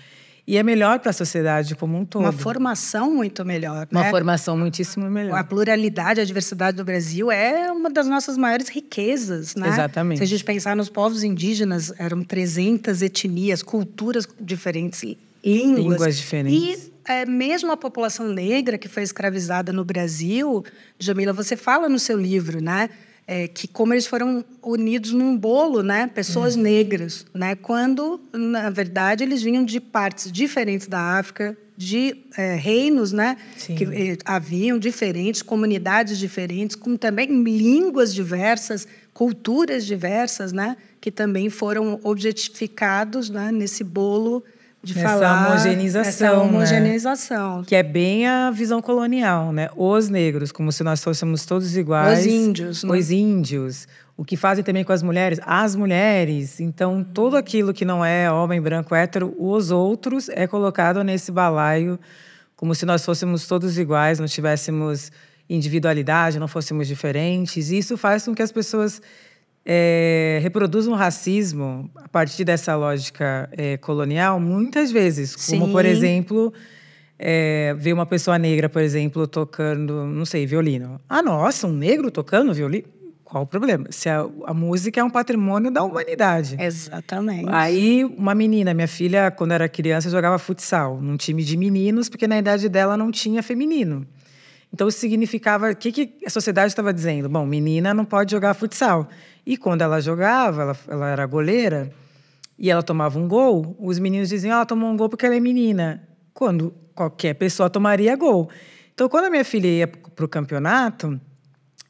E é melhor para a sociedade como um todo. Uma formação muito melhor. Uma né? formação muitíssimo melhor. A pluralidade, a diversidade do Brasil é uma das nossas maiores riquezas, né? Exatamente. Se a gente pensar nos povos indígenas, eram 300 etnias, culturas diferentes, línguas. Línguas diferentes. E é, mesmo a população negra que foi escravizada no Brasil, Jamila, você fala no seu livro, né? É, que como eles foram unidos num bolo, né, pessoas uhum. negras, né, quando na verdade eles vinham de partes diferentes da África, de é, reinos, né, Sim. que é, haviam diferentes, comunidades diferentes, com também línguas diversas, culturas diversas, né, que também foram objetificados, né, nesse bolo de essa falar homogenização, essa né? homogeneização, né? que é bem a visão colonial, né? Os negros, como se nós fôssemos todos iguais. Os índios, né? Os índios. O que fazem também com as mulheres, as mulheres. Então, tudo aquilo que não é homem branco hétero, os outros é colocado nesse balaio, como se nós fôssemos todos iguais, não tivéssemos individualidade, não fôssemos diferentes. E isso faz com que as pessoas é, reproduz um racismo a partir dessa lógica é, colonial muitas vezes. Como, Sim. por exemplo, é, ver uma pessoa negra, por exemplo, tocando, não sei, violino. Ah, nossa, um negro tocando violino? Qual o problema? Se a, a música é um patrimônio da humanidade. Exatamente. Aí, uma menina, minha filha, quando era criança, jogava futsal num time de meninos, porque na idade dela não tinha feminino. Então, significava. O que, que a sociedade estava dizendo? Bom, menina não pode jogar futsal. E quando ela jogava, ela, ela era goleira, e ela tomava um gol, os meninos diziam, ela ah, tomou um gol porque ela é menina. Quando qualquer pessoa tomaria gol. Então, quando a minha filha ia para o campeonato,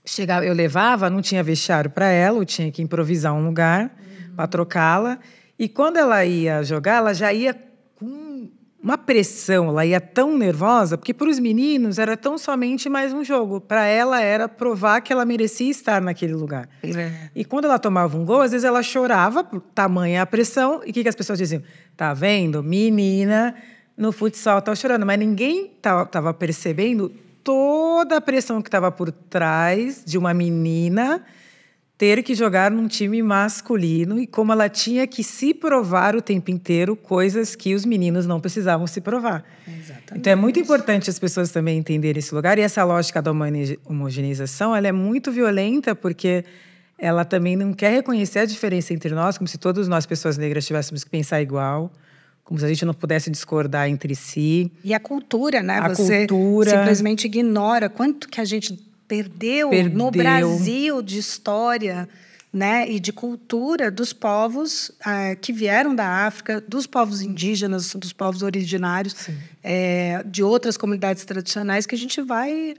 chegava, eu levava, não tinha vestiário para ela, eu tinha que improvisar um lugar uhum. para trocá-la. E quando ela ia jogar, ela já ia uma pressão, ela ia tão nervosa, porque para os meninos era tão somente mais um jogo. Para ela era provar que ela merecia estar naquele lugar. É. E quando ela tomava um gol, às vezes ela chorava, por tamanha a pressão. E o que, que as pessoas diziam? Tá vendo? Menina no futsal tá chorando. Mas ninguém estava percebendo toda a pressão que estava por trás de uma menina ter que jogar num time masculino e como ela tinha que se provar o tempo inteiro coisas que os meninos não precisavam se provar. Exatamente. Então é muito importante as pessoas também entenderem esse lugar e essa lógica da homogeneização, ela é muito violenta porque ela também não quer reconhecer a diferença entre nós, como se todos nós pessoas negras tivéssemos que pensar igual como se a gente não pudesse discordar entre si. E a cultura, né? A Você cultura. simplesmente ignora quanto que a gente perdeu, perdeu. no Brasil de história né, e de cultura dos povos eh, que vieram da África, dos povos indígenas, dos povos originários, é, de outras comunidades tradicionais que a gente vai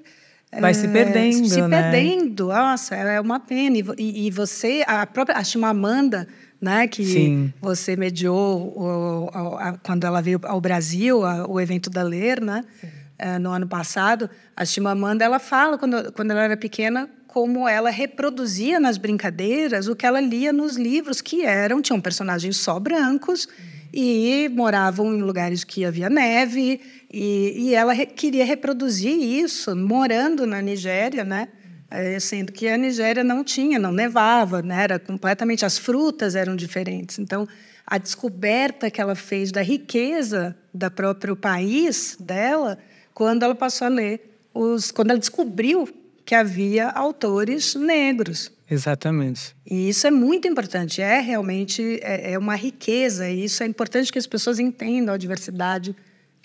eh, vai se perdendo, se né? perdendo, nossa, é uma pena. E, e você, a própria a Chimamanda, né, que Sim. você mediou o, o, a, quando ela veio ao Brasil, a, o evento da Ler, né? Sim eh, no ano passado, a Chimamanda ela fala quando, quando ela era pequena como ela reproduzia nas brincadeiras o que ela lia nos livros que eram tinham personagens só brancos e moravam em lugares que havia neve e, e ela re, queria reproduzir isso morando na Nigéria, né? Eh, sendo que a Nigéria não tinha, não nevava, né? era completamente as frutas eram diferentes. Então, a descoberta que ela fez da riqueza da próprio país dela quando ela passou a ler os, quando ela descobriu que havia autores negros. Exatamente. E isso é muito importante. É realmente é, é uma riqueza. E isso é importante que as pessoas entendam a diversidade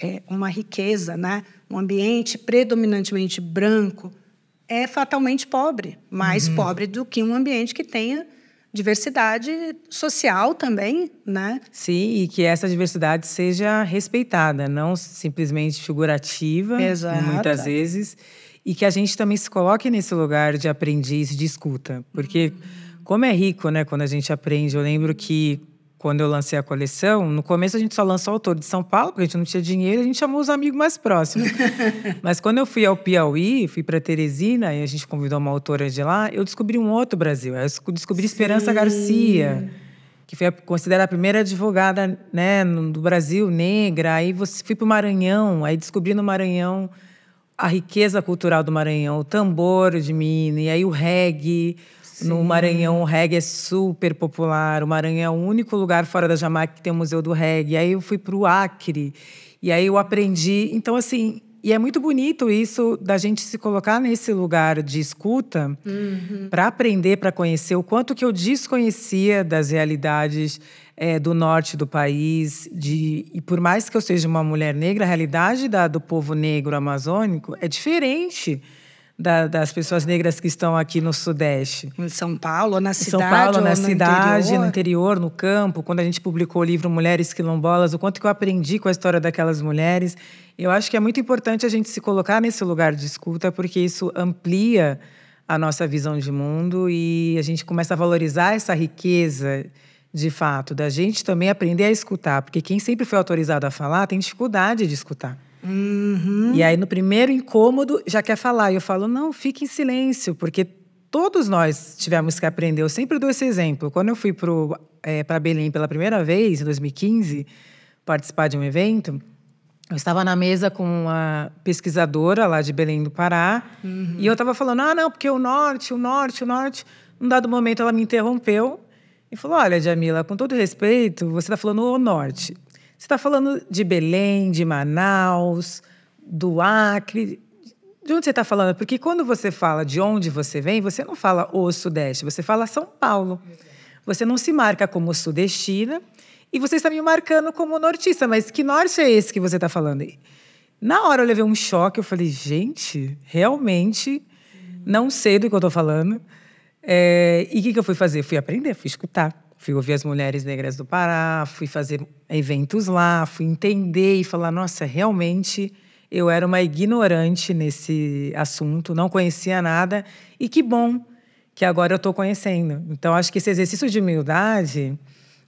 é uma riqueza, né? Um ambiente predominantemente branco é fatalmente pobre, mais uhum. pobre do que um ambiente que tenha diversidade social também, né? Sim, e que essa diversidade seja respeitada, não simplesmente figurativa, Exato. muitas vezes, e que a gente também se coloque nesse lugar de aprendiz de escuta, porque uhum. como é rico, né, quando a gente aprende. Eu lembro que quando eu lancei a coleção, no começo a gente só lançou o autor de São Paulo, porque a gente não tinha dinheiro, a gente chamou os amigos mais próximos. Mas quando eu fui ao Piauí, fui para Teresina, e a gente convidou uma autora de lá, eu descobri um outro Brasil. Eu descobri Sim. Esperança Garcia, que foi considerada a primeira advogada né, do Brasil, negra. Aí você fui para o Maranhão, aí descobri no Maranhão a riqueza cultural do Maranhão, o tambor de Minas, e aí o reggae no Maranhão, o reggae é super popular. O Maranhão é o único lugar fora da Jamaica que tem o Museu do Reggae. Aí eu fui para o Acre. E aí eu aprendi. Então, assim, e é muito bonito isso da gente se colocar nesse lugar de escuta uhum. para aprender, para conhecer o quanto que eu desconhecia das realidades é, do norte do país. De, e por mais que eu seja uma mulher negra, a realidade da, do povo negro amazônico é diferente da, das pessoas negras que estão aqui no Sudeste? Em São Paulo, na cidade? São Paulo, na cidade, interior? no interior, no campo. Quando a gente publicou o livro Mulheres Quilombolas, o quanto que eu aprendi com a história daquelas mulheres. Eu acho que é muito importante a gente se colocar nesse lugar de escuta, porque isso amplia a nossa visão de mundo e a gente começa a valorizar essa riqueza de fato, da gente também aprender a escutar, porque quem sempre foi autorizado a falar tem dificuldade de escutar. Uhum. E aí, no primeiro incômodo, já quer falar. E eu falo, não, fique em silêncio, porque todos nós tivemos que aprender. Eu sempre dou esse exemplo. Quando eu fui para eh, é, Belém pela primeira vez, em 2015, participar de um evento, eu estava na mesa com uma pesquisadora lá de Belém do Pará, uhum. e eu estava falando, ah, não, porque o norte, o norte, o norte. Num dado momento, ela me interrompeu e falou, olha, Jamila, com todo respeito, você está falando o norte. Você está falando de Belém, de Manaus, do Acre. De onde você está falando? Porque quando você fala de onde você vem, você não fala o Sudeste, você fala São Paulo. Você não se marca como sudestina e você está me marcando como nortista, mas que norte é esse que você está falando? Na hora eu levei um choque, eu falei, gente, realmente não sei do que eu estou falando. É, e o que, que eu fui fazer? Fui aprender, fui escutar. Fui ouvir as mulheres negras do Pará, fui fazer eventos lá, fui entender e falar: nossa, realmente eu era uma ignorante nesse assunto, não conhecia nada, e que bom que agora eu estou conhecendo. Então, acho que esse exercício de humildade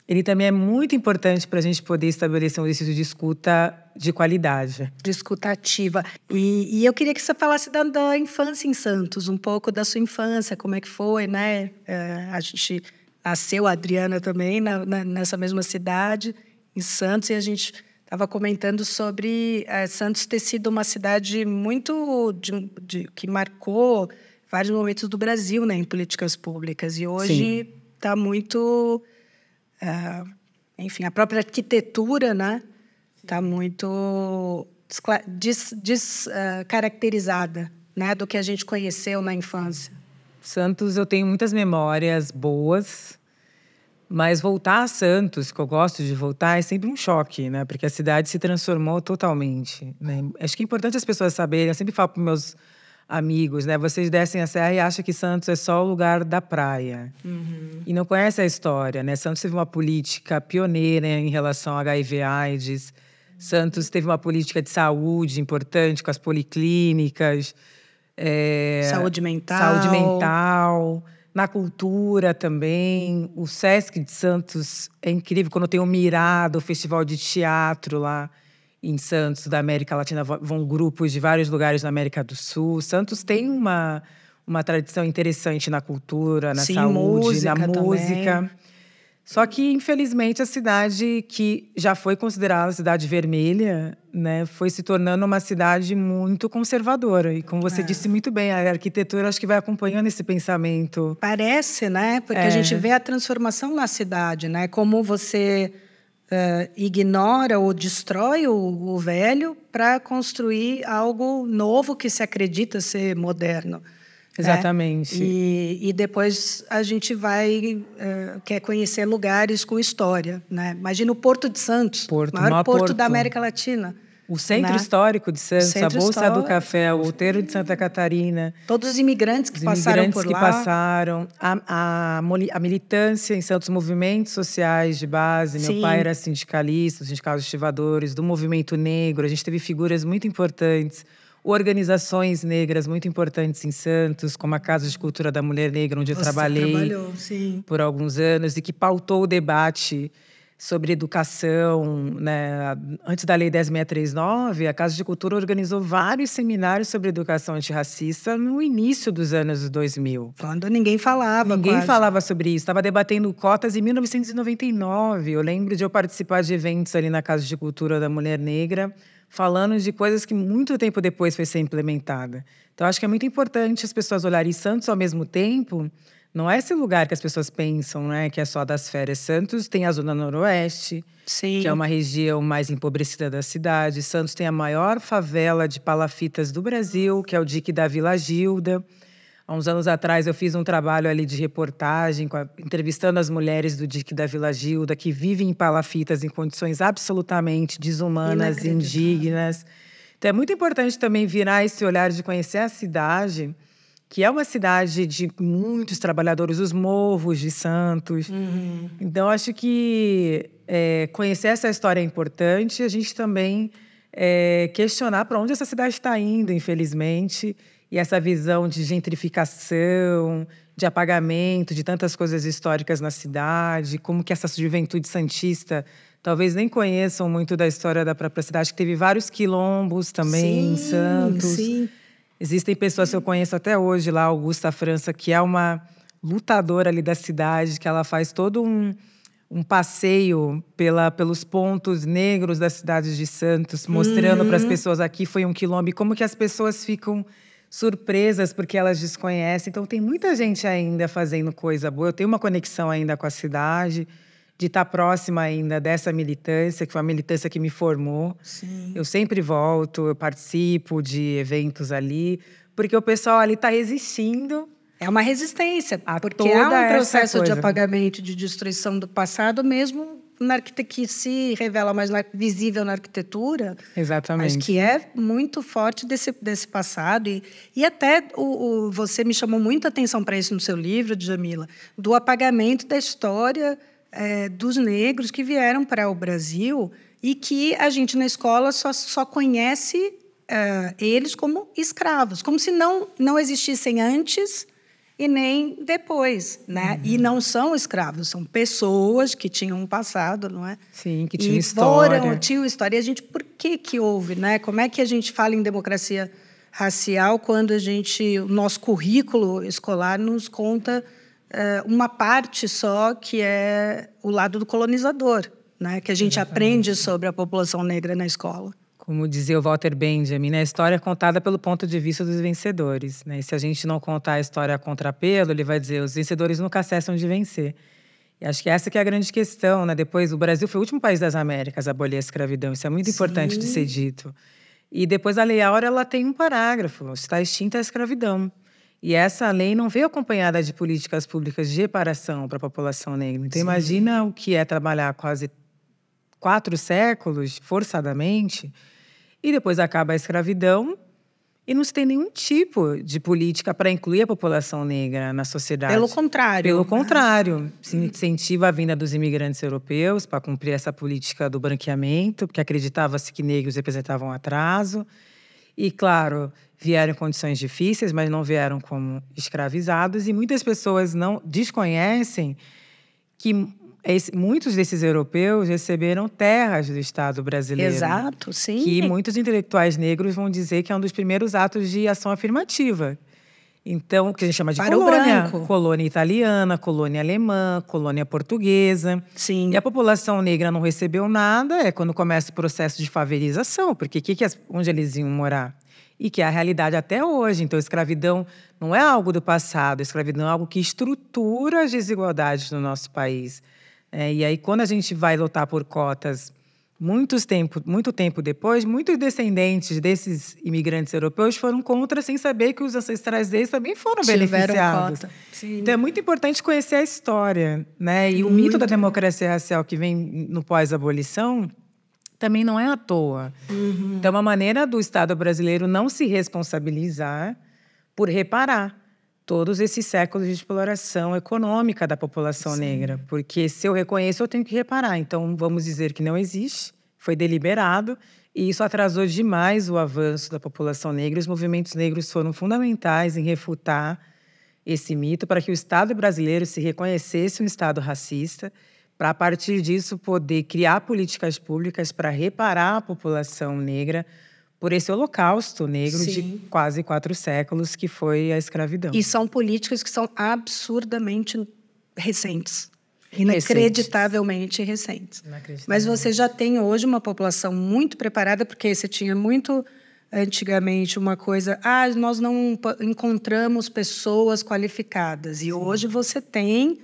ele também é muito importante para a gente poder estabelecer um exercício de escuta de qualidade. De escuta ativa. E, e eu queria que você falasse da, da, infância em Santos, um pouco da sua infância, como é que foi, né? É, a gente nasceu a Adriana também na, na, nessa mesma cidade, em Santos, e a gente estava comentando sobre é, Santos ter sido uma cidade muito de, de, que marcou vários momentos do Brasil né, em políticas públicas. E hoje está muito. É, enfim, a própria arquitetura né, está muito descaracterizada des, uh, né, do que a gente conheceu na infância. Santos eu tenho muitas memórias boas, mas voltar a Santos, que eu gosto de voltar, é sempre um choque, né? Porque a cidade se transformou totalmente. Né? Acho que é importante as pessoas saberem. Eu sempre falo para meus amigos, né? Vocês descem a serra e acham que Santos é só o lugar da praia. Uhum. E não conhece a história, né? Santos teve uma política pioneira em relação a HIV/AIDS. Santos teve uma política de saúde importante com as policlínicas. É, saúde mental. Saúde mental. Na cultura também. O Sesc de Santos é incrível. Quando tem o Mirado, o Festival de Teatro lá em Santos, da América Latina, vão grupos de vários lugares da América do Sul. Santos tem uma, uma tradição interessante na cultura, na Sim, saúde, música na música. Também. Só que, infelizmente, a cidade que já foi considerada cidade vermelha, né, foi se tornando uma cidade muito conservadora. E como você é. disse muito bem, a arquitetura acho que vai acompanhando esse pensamento. Parece, né? Porque é. a gente vê a transformação na cidade, né? Como você uh, ignora ou destrói o, o velho para construir algo novo que se acredita ser moderno. É. Exatamente. E, e, depois a gente vai uh, quer conhecer lugares com história, né? Imagina o Porto de Santos, Porto, maior, maior porto, porto, da América Latina. O centro né? histórico de Santos, a Bolsa do Café, o Outeiro de Santa Catarina. Todos os imigrantes que os passaram imigrantes por que lá. passaram. A, a, a, militância em Santos, movimentos sociais de base. Sim. Meu pai era sindicalista, sindicalista de estivadores, do movimento negro. A gente teve figuras muito importantes organizações negras muito importantes em Santos, como a Casa de Cultura da Mulher Negra, onde Você eu trabalhei por alguns anos, e que pautou o debate sobre educação. Né? Antes da Lei 10639, a Casa de Cultura organizou vários seminários sobre educação antirracista no início dos anos 2000. Quando ninguém falava. Ninguém quase. falava sobre isso. Estava debatendo cotas em 1999. Eu lembro de eu participar de eventos ali na Casa de Cultura da Mulher Negra falando de coisas que muito tempo depois foi ser implementada. Então, acho que é muito importante as pessoas olharem Santos ao mesmo tempo. Não é esse lugar que as pessoas pensam, né? Que é só das férias. Santos tem a Zona Noroeste, Sim. que é uma região mais empobrecida da cidade. Santos tem a maior favela de palafitas do Brasil, que é o Dique da Vila Gilda. Há uns anos atrás eu fiz um trabalho ali de reportagem, entrevistando as mulheres do DIC da Vila Gilda, que vivem em palafitas em condições absolutamente desumanas, indignas. Então é muito importante também virar esse olhar de conhecer a cidade, que é uma cidade de muitos trabalhadores, os morros de Santos. Uhum. Então acho que é, conhecer essa história é importante. A gente também é, questionar para onde essa cidade está indo, infelizmente e essa visão de gentrificação, de apagamento de tantas coisas históricas na cidade, como que essa juventude santista talvez nem conheçam muito da história da própria cidade, que teve vários quilombos também sim, em Santos. Sim. Existem pessoas que eu conheço até hoje lá, Augusta França, que é uma lutadora ali da cidade, que ela faz todo um, um passeio pela, pelos pontos negros da cidade de Santos, mostrando uhum. para as pessoas aqui foi um quilombo, e como que as pessoas ficam surpresas porque elas desconhecem. Então tem muita gente ainda fazendo coisa boa. Eu tenho uma conexão ainda com a cidade, de estar tá próxima ainda dessa militância, que foi a militância que me formou. Sim. Eu sempre volto, eu participo de eventos ali, porque o pessoal ali está resistindo. É uma resistência, porque há um processo de apagamento, de destruição do passado, mesmo na que se revela mais visível na arquitetura. Exatamente. Mas que é muito forte desse, desse passado. E, e até o, o você me chamou muita atenção para isso no seu livro, Djamila, do apagamento da história é, dos negros que vieram para o Brasil e que a gente na escola só, só conhece é, eles como escravos, como se não, não existissem antes e nem depois, né? Uhum. E não são escravos, são pessoas que tinham um passado, não é? Sim, que tinham história. Foram, tinham história. E a gente, por que que houve, né? Como é que a gente fala em democracia racial quando a gente, o nosso currículo escolar nos conta eh, uma parte só que é o lado do colonizador, né? Que a gente Exatamente. aprende sobre a população negra na escola. Como dizia o Walter Benjamin, né? a história é contada pelo ponto de vista dos vencedores. Né? E se a gente não contar a história a contrapelo, ele vai dizer os vencedores nunca cessam de vencer. E acho que essa que é a grande questão. Né? Depois, o Brasil foi o último país das Américas a abolir a escravidão. Isso é muito Sim. importante de ser dito. E depois a Lei Áurea ela tem um parágrafo, está extinta a escravidão. E essa lei não veio acompanhada de políticas públicas de reparação para a população negra. Então Sim. imagina o que é trabalhar quase quatro séculos forçadamente e depois acaba a escravidão e não se tem nenhum tipo de política para incluir a população negra na sociedade. Pelo contrário. Pelo né? contrário. Se incentiva a vinda dos imigrantes europeus para cumprir essa política do branqueamento, porque acreditava-se que negros representavam atraso. E, claro, vieram em condições difíceis, mas não vieram como escravizados. E muitas pessoas não desconhecem que é esse, muitos desses europeus receberam terras do Estado brasileiro. Exato, sim. Que muitos intelectuais negros vão dizer que é um dos primeiros atos de ação afirmativa. Então, o que a gente chama de Para colônia. Colônia italiana, colônia alemã, colônia portuguesa. Sim. E a população negra não recebeu nada, é quando começa o processo de favelização, porque que que as, onde eles iam morar? E que é a realidade até hoje. Então, a escravidão não é algo do passado, a escravidão é algo que estrutura as desigualdades no nosso país. É, e aí, quando a gente vai lutar por cotas, muitos tempo, muito tempo depois, muitos descendentes desses imigrantes europeus foram contra, sem saber que os ancestrais deles também foram Tiveram beneficiados. Sim. Então, é muito importante conhecer a história. Né? E muito. o mito da democracia racial que vem no pós-abolição também não é à toa. Uhum. Então, é uma maneira do Estado brasileiro não se responsabilizar por reparar todos esses séculos de exploração econômica da população Sim. negra, porque se eu reconheço, eu tenho que reparar. Então, vamos dizer que não existe, foi deliberado, e isso atrasou demais o avanço da população negra. Os movimentos negros foram fundamentais em refutar esse mito para que o Estado brasileiro se reconhecesse um Estado racista, para a partir disso poder criar políticas públicas para reparar a população negra por esse holocausto negro Sim. de quase quatro séculos que foi a escravidão. E são políticas que são absurdamente recentes. Inacreditavelmente recentes. Inacreditavelmente. Mas você já tem hoje uma população muito preparada, porque você tinha muito antigamente uma coisa, ah, nós não encontramos pessoas qualificadas. E Sim. hoje você tem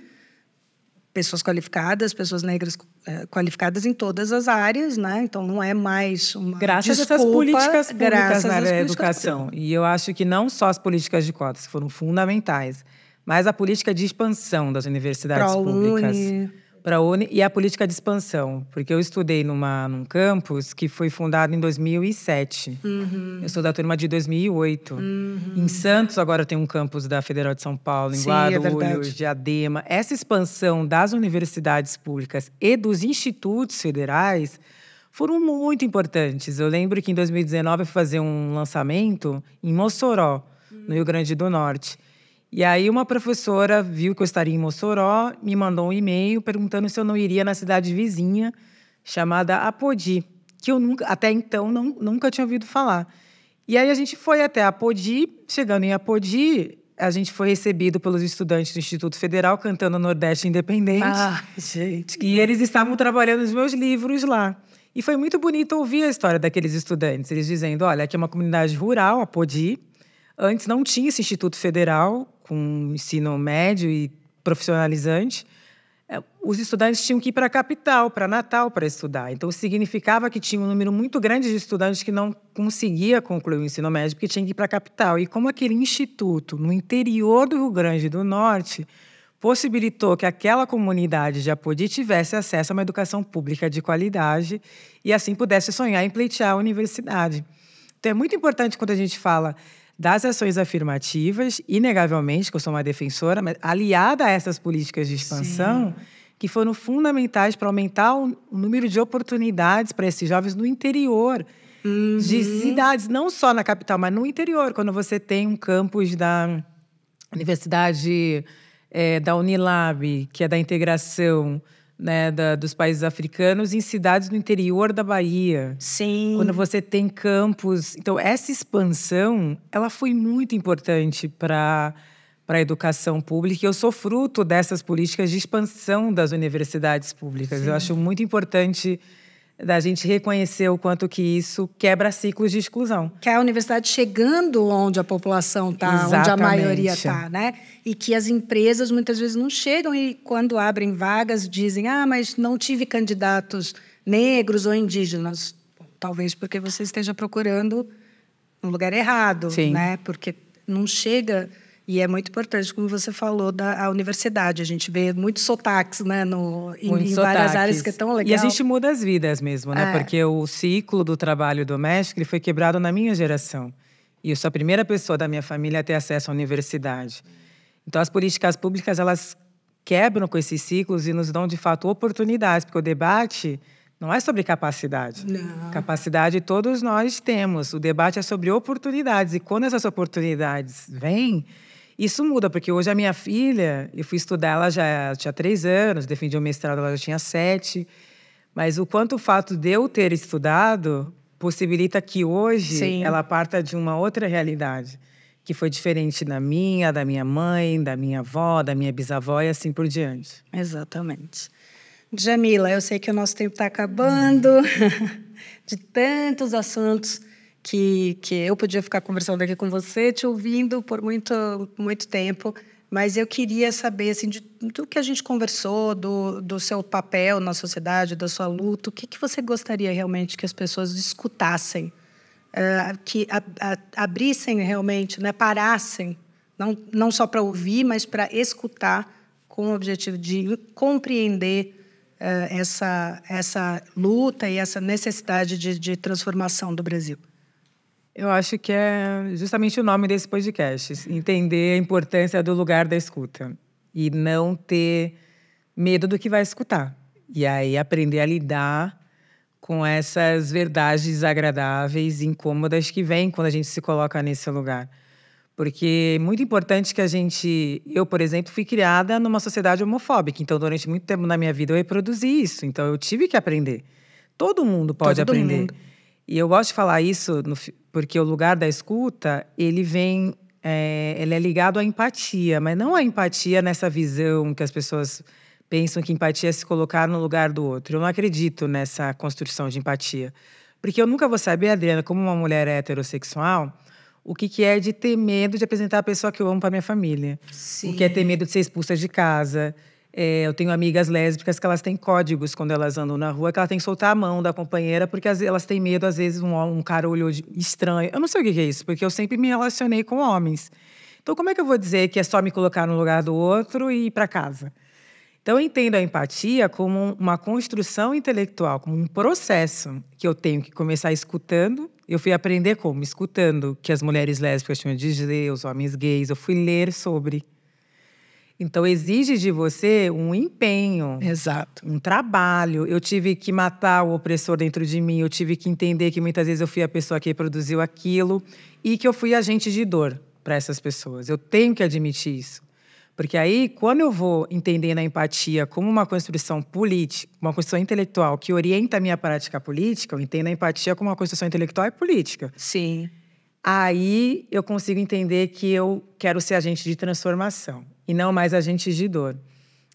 pessoas qualificadas, pessoas negras é, qualificadas em todas as áreas, né? Então não é mais uma graças desculpa, a essas políticas públicas na né, educação. Públicas. E eu acho que não só as políticas de cotas foram fundamentais, mas a política de expansão das universidades Pro públicas. Uni para a ONU e a política de expansão, porque eu estudei numa, num campus que foi fundado em 2007. Uhum. Eu sou da turma de 2008. Uhum. Em Santos, agora tem um campus da Federal de São Paulo, em Sim, é Guarulhos, é Diadema. Essa expansão das universidades públicas e dos institutos federais foram muito importantes. Eu lembro que em 2019 eu fui fazer um lançamento em Mossoró, no hum. Rio Grande do Norte. E aí uma professora viu que eu estaria em Mossoró, me mandou um e-mail perguntando se eu não iria na cidade vizinha, chamada Apodi, que eu nunca, até então não, nunca tinha ouvido falar. E aí a gente foi até Apodi, chegando em Apodi, a gente foi recebido pelos estudantes do Instituto Federal cantando Nordeste Independente. Ah, gente. E eles estavam trabalhando os meus livros lá. E foi muito bonito ouvir a história daqueles estudantes, eles dizendo: olha, aqui é uma comunidade rural, Apodi. Antes não tinha esse Instituto Federal, com ensino médio e profissionalizante, é, os estudantes tinham que ir para a capital, para Natal, para estudar. Então, significava que tinha um número muito grande de estudantes que não conseguia concluir o ensino médio, porque tinha que ir para a capital. E como aquele instituto, no interior do Rio Grande do Norte, possibilitou que aquela comunidade de Apodi tivesse acesso a uma educação pública de qualidade e assim pudesse sonhar em pleitear a universidade. Então, é muito importante quando a gente fala das ações afirmativas, inegavelmente, que eu sou uma defensora, mas aliada a essas políticas de expansão, Sim. que foram fundamentais para aumentar o, o número de oportunidades para esses jovens no interior. Uhum. De cidades, não só na capital, mas no interior. Quando você tem um campus da Universidade é, da Unilab, que é da integração, né, da, dos países africanos em cidades do interior da Bahia. Sim. Quando você tem campos. Então, essa expansão, ela foi muito importante para para a educação pública e eu sou fruto dessas políticas de expansão das universidades públicas. Sim. Eu acho muito importante da gente reconhecer o quanto que isso quebra ciclos de exclusão. Que é a universidade chegando onde a população está, onde a maioria está, né? E que as empresas muitas vezes não chegam e quando abrem vagas dizem, ah, mas não tive candidatos negros ou indígenas. Talvez porque você esteja procurando no lugar errado, Sim. né? Porque não chega e é muito importante, como você falou, da universidade. A gente vê muitos sotaques, né? No, em, em várias áreas que é tão legal. E a gente muda as vidas mesmo, né? É. Porque o ciclo do trabalho doméstico ele foi quebrado na minha geração. E eu sou a primeira pessoa da minha família a ter acesso à universidade. Então, as políticas públicas, elas quebram com esses ciclos e nos dão, de fato, oportunidades. Porque o debate não é sobre capacidade. Não. Capacidade todos nós temos. O debate é sobre oportunidades. E quando essas oportunidades vêm isso muda, porque hoje a minha filha, eu fui estudar, ela já tinha três anos, defendi o mestrado, ela já tinha sete. Mas o quanto o fato de eu ter estudado possibilita que hoje Sim. ela parta de uma outra realidade, que foi diferente da minha, da minha mãe, da minha avó, da minha bisavó e assim por diante. Exatamente. Jamila, eu sei que o nosso tempo está acabando, de tantos assuntos que, que eu podia ficar conversando aqui com você, te ouvindo por muito, muito tempo, mas eu queria saber assim, de, do que a gente conversou, do, do seu papel na sociedade, da sua luta, o que, que você gostaria realmente que as pessoas escutassem, uh, que a, a, abrissem realmente, né, parassem, não, não só para ouvir, mas para escutar, com o objetivo de compreender uh, essa, essa luta e essa necessidade de, de transformação do Brasil. Eu acho que é justamente o nome desse podcast, entender a importância do lugar da escuta e não ter medo do que vai escutar. E aí aprender a lidar com essas verdades desagradáveis, incômodas que vêm quando a gente se coloca nesse lugar. Porque é muito importante que a gente. Eu, por exemplo, fui criada numa sociedade homofóbica. Então, durante muito tempo na minha vida, eu reproduzi isso. Então, eu tive que aprender. Todo mundo pode Todo aprender. Mundo. E eu gosto de falar isso no, porque o lugar da escuta, ele vem, é, ele é ligado à empatia, mas não à empatia nessa visão que as pessoas pensam que empatia é se colocar no lugar do outro. Eu não acredito nessa construção de empatia. Porque eu nunca vou saber, Adriana, como uma mulher heterossexual, o que, que é de ter medo de apresentar a pessoa que eu amo para minha família. Sim. O que é ter medo de ser expulsa de casa, é, eu tenho amigas lésbicas que elas têm códigos quando elas andam na rua, que elas têm que soltar a mão da companheira, porque elas têm medo, às vezes, um, um cara olhou estranho. Eu não sei o que é isso, porque eu sempre me relacionei com homens. Então, como é que eu vou dizer que é só me colocar no lugar do outro e ir para casa? Então, eu entendo a empatia como uma construção intelectual, como um processo que eu tenho que começar escutando. Eu fui aprender como? Escutando que as mulheres lésbicas tinham de dizer, os homens gays. Eu fui ler sobre então exige de você um empenho. Exato. Um trabalho. Eu tive que matar o opressor dentro de mim, eu tive que entender que muitas vezes eu fui a pessoa que produziu aquilo e que eu fui agente de dor para essas pessoas. Eu tenho que admitir isso. Porque aí, quando eu vou entendendo a empatia como uma construção política, uma construção intelectual que orienta a minha prática política, eu entendo a empatia como uma construção intelectual e política. Sim. Aí eu consigo entender que eu quero ser agente de transformação e não mais de dor.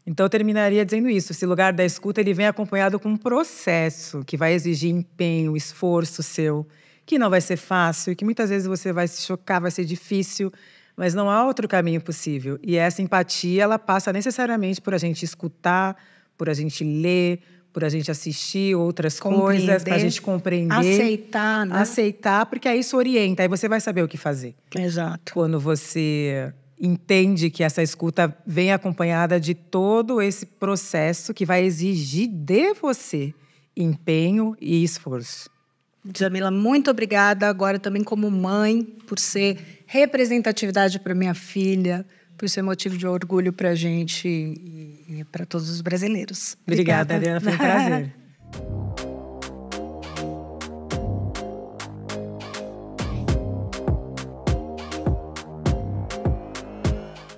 Então, eu terminaria dizendo isso. Esse lugar da escuta ele vem acompanhado com um processo que vai exigir empenho, esforço seu, que não vai ser fácil, que muitas vezes você vai se chocar, vai ser difícil, mas não há outro caminho possível. E essa empatia ela passa necessariamente por a gente escutar, por a gente ler, por a gente assistir outras coisas, para a gente compreender. Aceitar, né? Aceitar, porque aí isso orienta, aí você vai saber o que fazer. Exato. Quando você entende que essa escuta vem acompanhada de todo esse processo que vai exigir de você empenho e esforço. Jamila, muito obrigada agora também como mãe por ser representatividade para minha filha, por ser motivo de orgulho para a gente e, para todos os brasileiros. Obrigada, obrigada Adriana, foi um prazer.